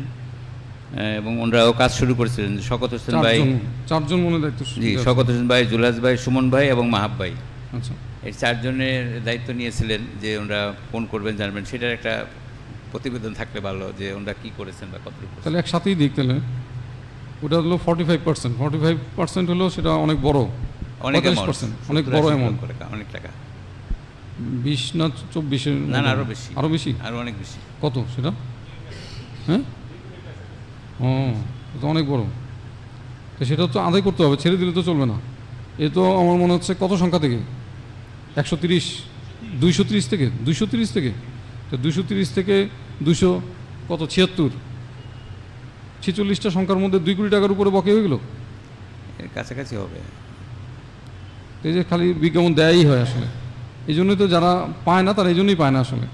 এবং ওনারাও কাজ শুরু করেছিলেন শকত হোসেন ভাই চারজন মনে দায়িত্ব জি শকত হোসেন ভাই জুলাস ভাই সুমন ভাই এবং মাহাব ভাই আচ্ছা। এই চারজনের দায়িত্ব নিয়েছিলেন যে ওনারা ফোন করবেন জানবেন সেটার একটা প্রতিবেদন থাকলে ভালো যে ওনারা কী করেছেন বা কত তাহলে একসাথেই দেখতে ওটা হলো forty five percent forty five percent হলো সেটা অনেক বড় অনেক বড় অ্যামাউন্ট অনেক টাকা বিশ না চব্বিশের না আরও বেশি আরও বেশি আরও অনেক বেশি কত সেটা হ্যাঁ ও তো অনেক বড় তো সেটা তো আদায় করতে হবে ছেড়ে দিলে তো চলবে না এ তো আমার মনে হচ্ছে কত সংখ্যা থেকে একশো তিরিশ দুইশো তিরিশ থেকে দুইশো তিরিশ থেকে তো দুইশো তিরিশ থেকে দুশো কত ছিয়াত্তর ছেচল্লিশটা সংখ্যার মধ্যে দুই কোটি টাকার উপরে বকে হয়ে গেল এর কাছাকাছি হবে এই যে খালি বিজ্ঞাপন দেয়াই হয় আসলে এই জন্যই তো যারা পায় না তারা এই জন্যই পায় না আসলে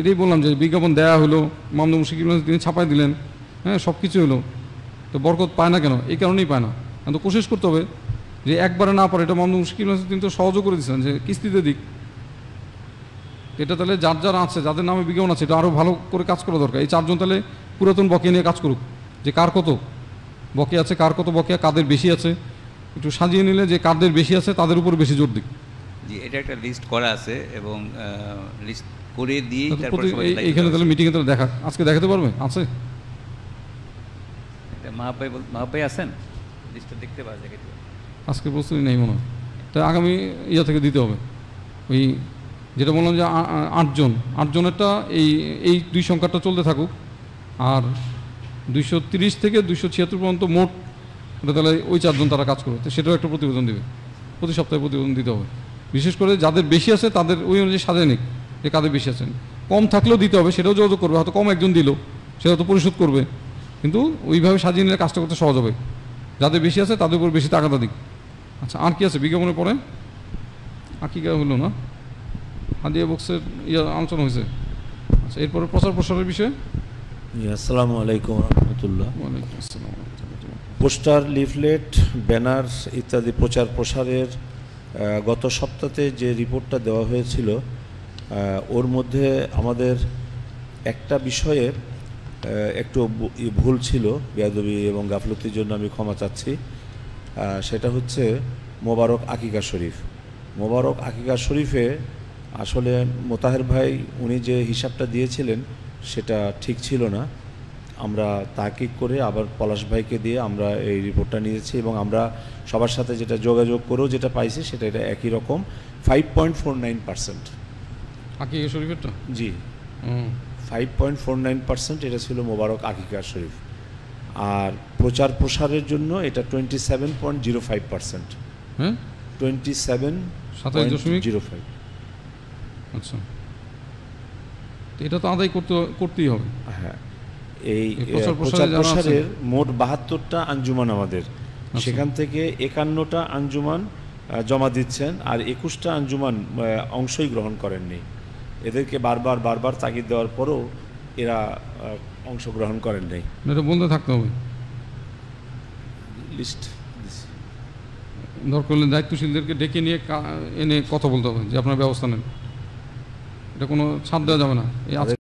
এটাই বললাম যে বিজ্ঞাপন দেয়া হলো মামদু মুশিকুল তিনি ছাপাই দিলেন হ্যাঁ সব কিছু হলো তো বরকত পায় না কেন এই কারণেই পায় না তো কোশিশ করতে হবে যে একবারে না পারে এটা মামদু মুশকিল তিনি তো সহজও করে দিচ্ছেন যে কিস্তিতে দিক এটা তাহলে যার যার আছে যাদের নামে বিজ্ঞাপন আছে এটা আরও ভালো করে কাজ করা দরকার এই চারজন তাহলে পুরাতন বকে নিয়ে কাজ করুক যে কার কত বকে আছে কার কত বকেয়া কাদের বেশি আছে একটু সাজিয়ে নিলে যে কাদের বেশি আছে তাদের উপর বেশি জোর দিক জি এটা একটা লিস্ট করা আছে এবং লিস্ট করে দিয়ে তারপর এখানে তাহলে মিটিং এ তাহলে দেখা আজকে দেখাতে পারবে আছে মাহাপাই মাহাপাই আছেন লিস্টটা দেখতে পারবে যায় আজকে প্রস্তুতি নেই মনে হয় আগামী ইয়া থেকে দিতে হবে ওই যেটা বললাম যে আটজন আটজনেরটা এই এই দুই সংখ্যাটা চলতে থাকুক আর দুইশো থেকে দুইশো ছিয়াত্তর পর্যন্ত মোট তাহলে ওই চারজন তারা কাজ করবে সেটাও একটা প্রতিবেদন দেবে প্রতি সপ্তাহে প্রতিবেদন দিতে হবে বিশেষ করে যাদের বেশি আছে তাদের ওই অনুযায়ী সাজে নিক যে কাদের বেশি আছেন কম থাকলেও দিতে হবে সেটাও যোগাযোগ করবে হয়তো কম একজন দিল সেটা তো পরিশোধ করবে কিন্তু ওইভাবে সাজিয়ে নিলে কাজটা করতে সহজ হবে যাদের বেশি আছে তাদের উপর বেশি টাকা দিক আচ্ছা আর কি আছে বিজ্ঞাপনের পরে আকিকা হলো না হাদিয়া বক্সের ইয়ে আলোচনা হয়েছে আচ্ছা এরপরে প্রচার প্রসারের বিষয়ে আসসালামু আলাইকুম রহমতুল্লাহ ওয়ালাইকুম আসসালাম পোস্টার লিফলেট ব্যানার ইত্যাদি প্রচার প্রসারের গত সপ্তাহে যে রিপোর্টটা দেওয়া হয়েছিল ওর মধ্যে আমাদের একটা বিষয়ে একটু ভুল ছিল বেয়াদবি এবং গাফলতির জন্য আমি ক্ষমা চাচ্ছি সেটা হচ্ছে মোবারক আকিকা শরীফ মোবারক আকিকা শরীফে আসলে মোতাহের ভাই উনি যে হিসাবটা দিয়েছিলেন সেটা ঠিক ছিল না আমরা তাকিক করে আবার পলাশ ভাইকে দিয়ে আমরা এই রিপোর্টটা নিয়েছি এবং আমরা সবার সাথে যেটা যোগাযোগ করেও যেটা পাইছি সেটা এটা একই রকম five point four nine percent আকিকা শরীফের তো জি five point four nine percent এটা ছিল মোবারক আকিকা শরীফ আর প্রচার প্রসারের জন্য এটা twenty seven point zero five percent হ্যাঁ টোয়েন্টি সেভেন সাতাশ দশমিক জিরো ফাইভ আচ্ছা এটা তো আদায় করতে করতেই হবে হ্যাঁ এই প্রচার প্রসারের মোট বাহাত্তরটা আঞ্জুমান আমাদের আচ্ছা। সেখান থেকে একান্নটা আঞ্জুমান জমা দিচ্ছেন আর একুশটা আঞ্জুমান অংশই গ্রহণ করেননি এদেরকে বারবার বারবার তাগিদ দেওয়ার পরও এরা অংশগ্রহণ করেন নাই এটা বন্ধ থাকতে হবে লিস্ট ধর করলেন দায়িত্বশীলদেরকে ডেকে নিয়ে এনে কথা বলতে হবে যে আপনার ব্যবস্থা নেন এটা কোনো ছাপ দেওয়া যাবে না এই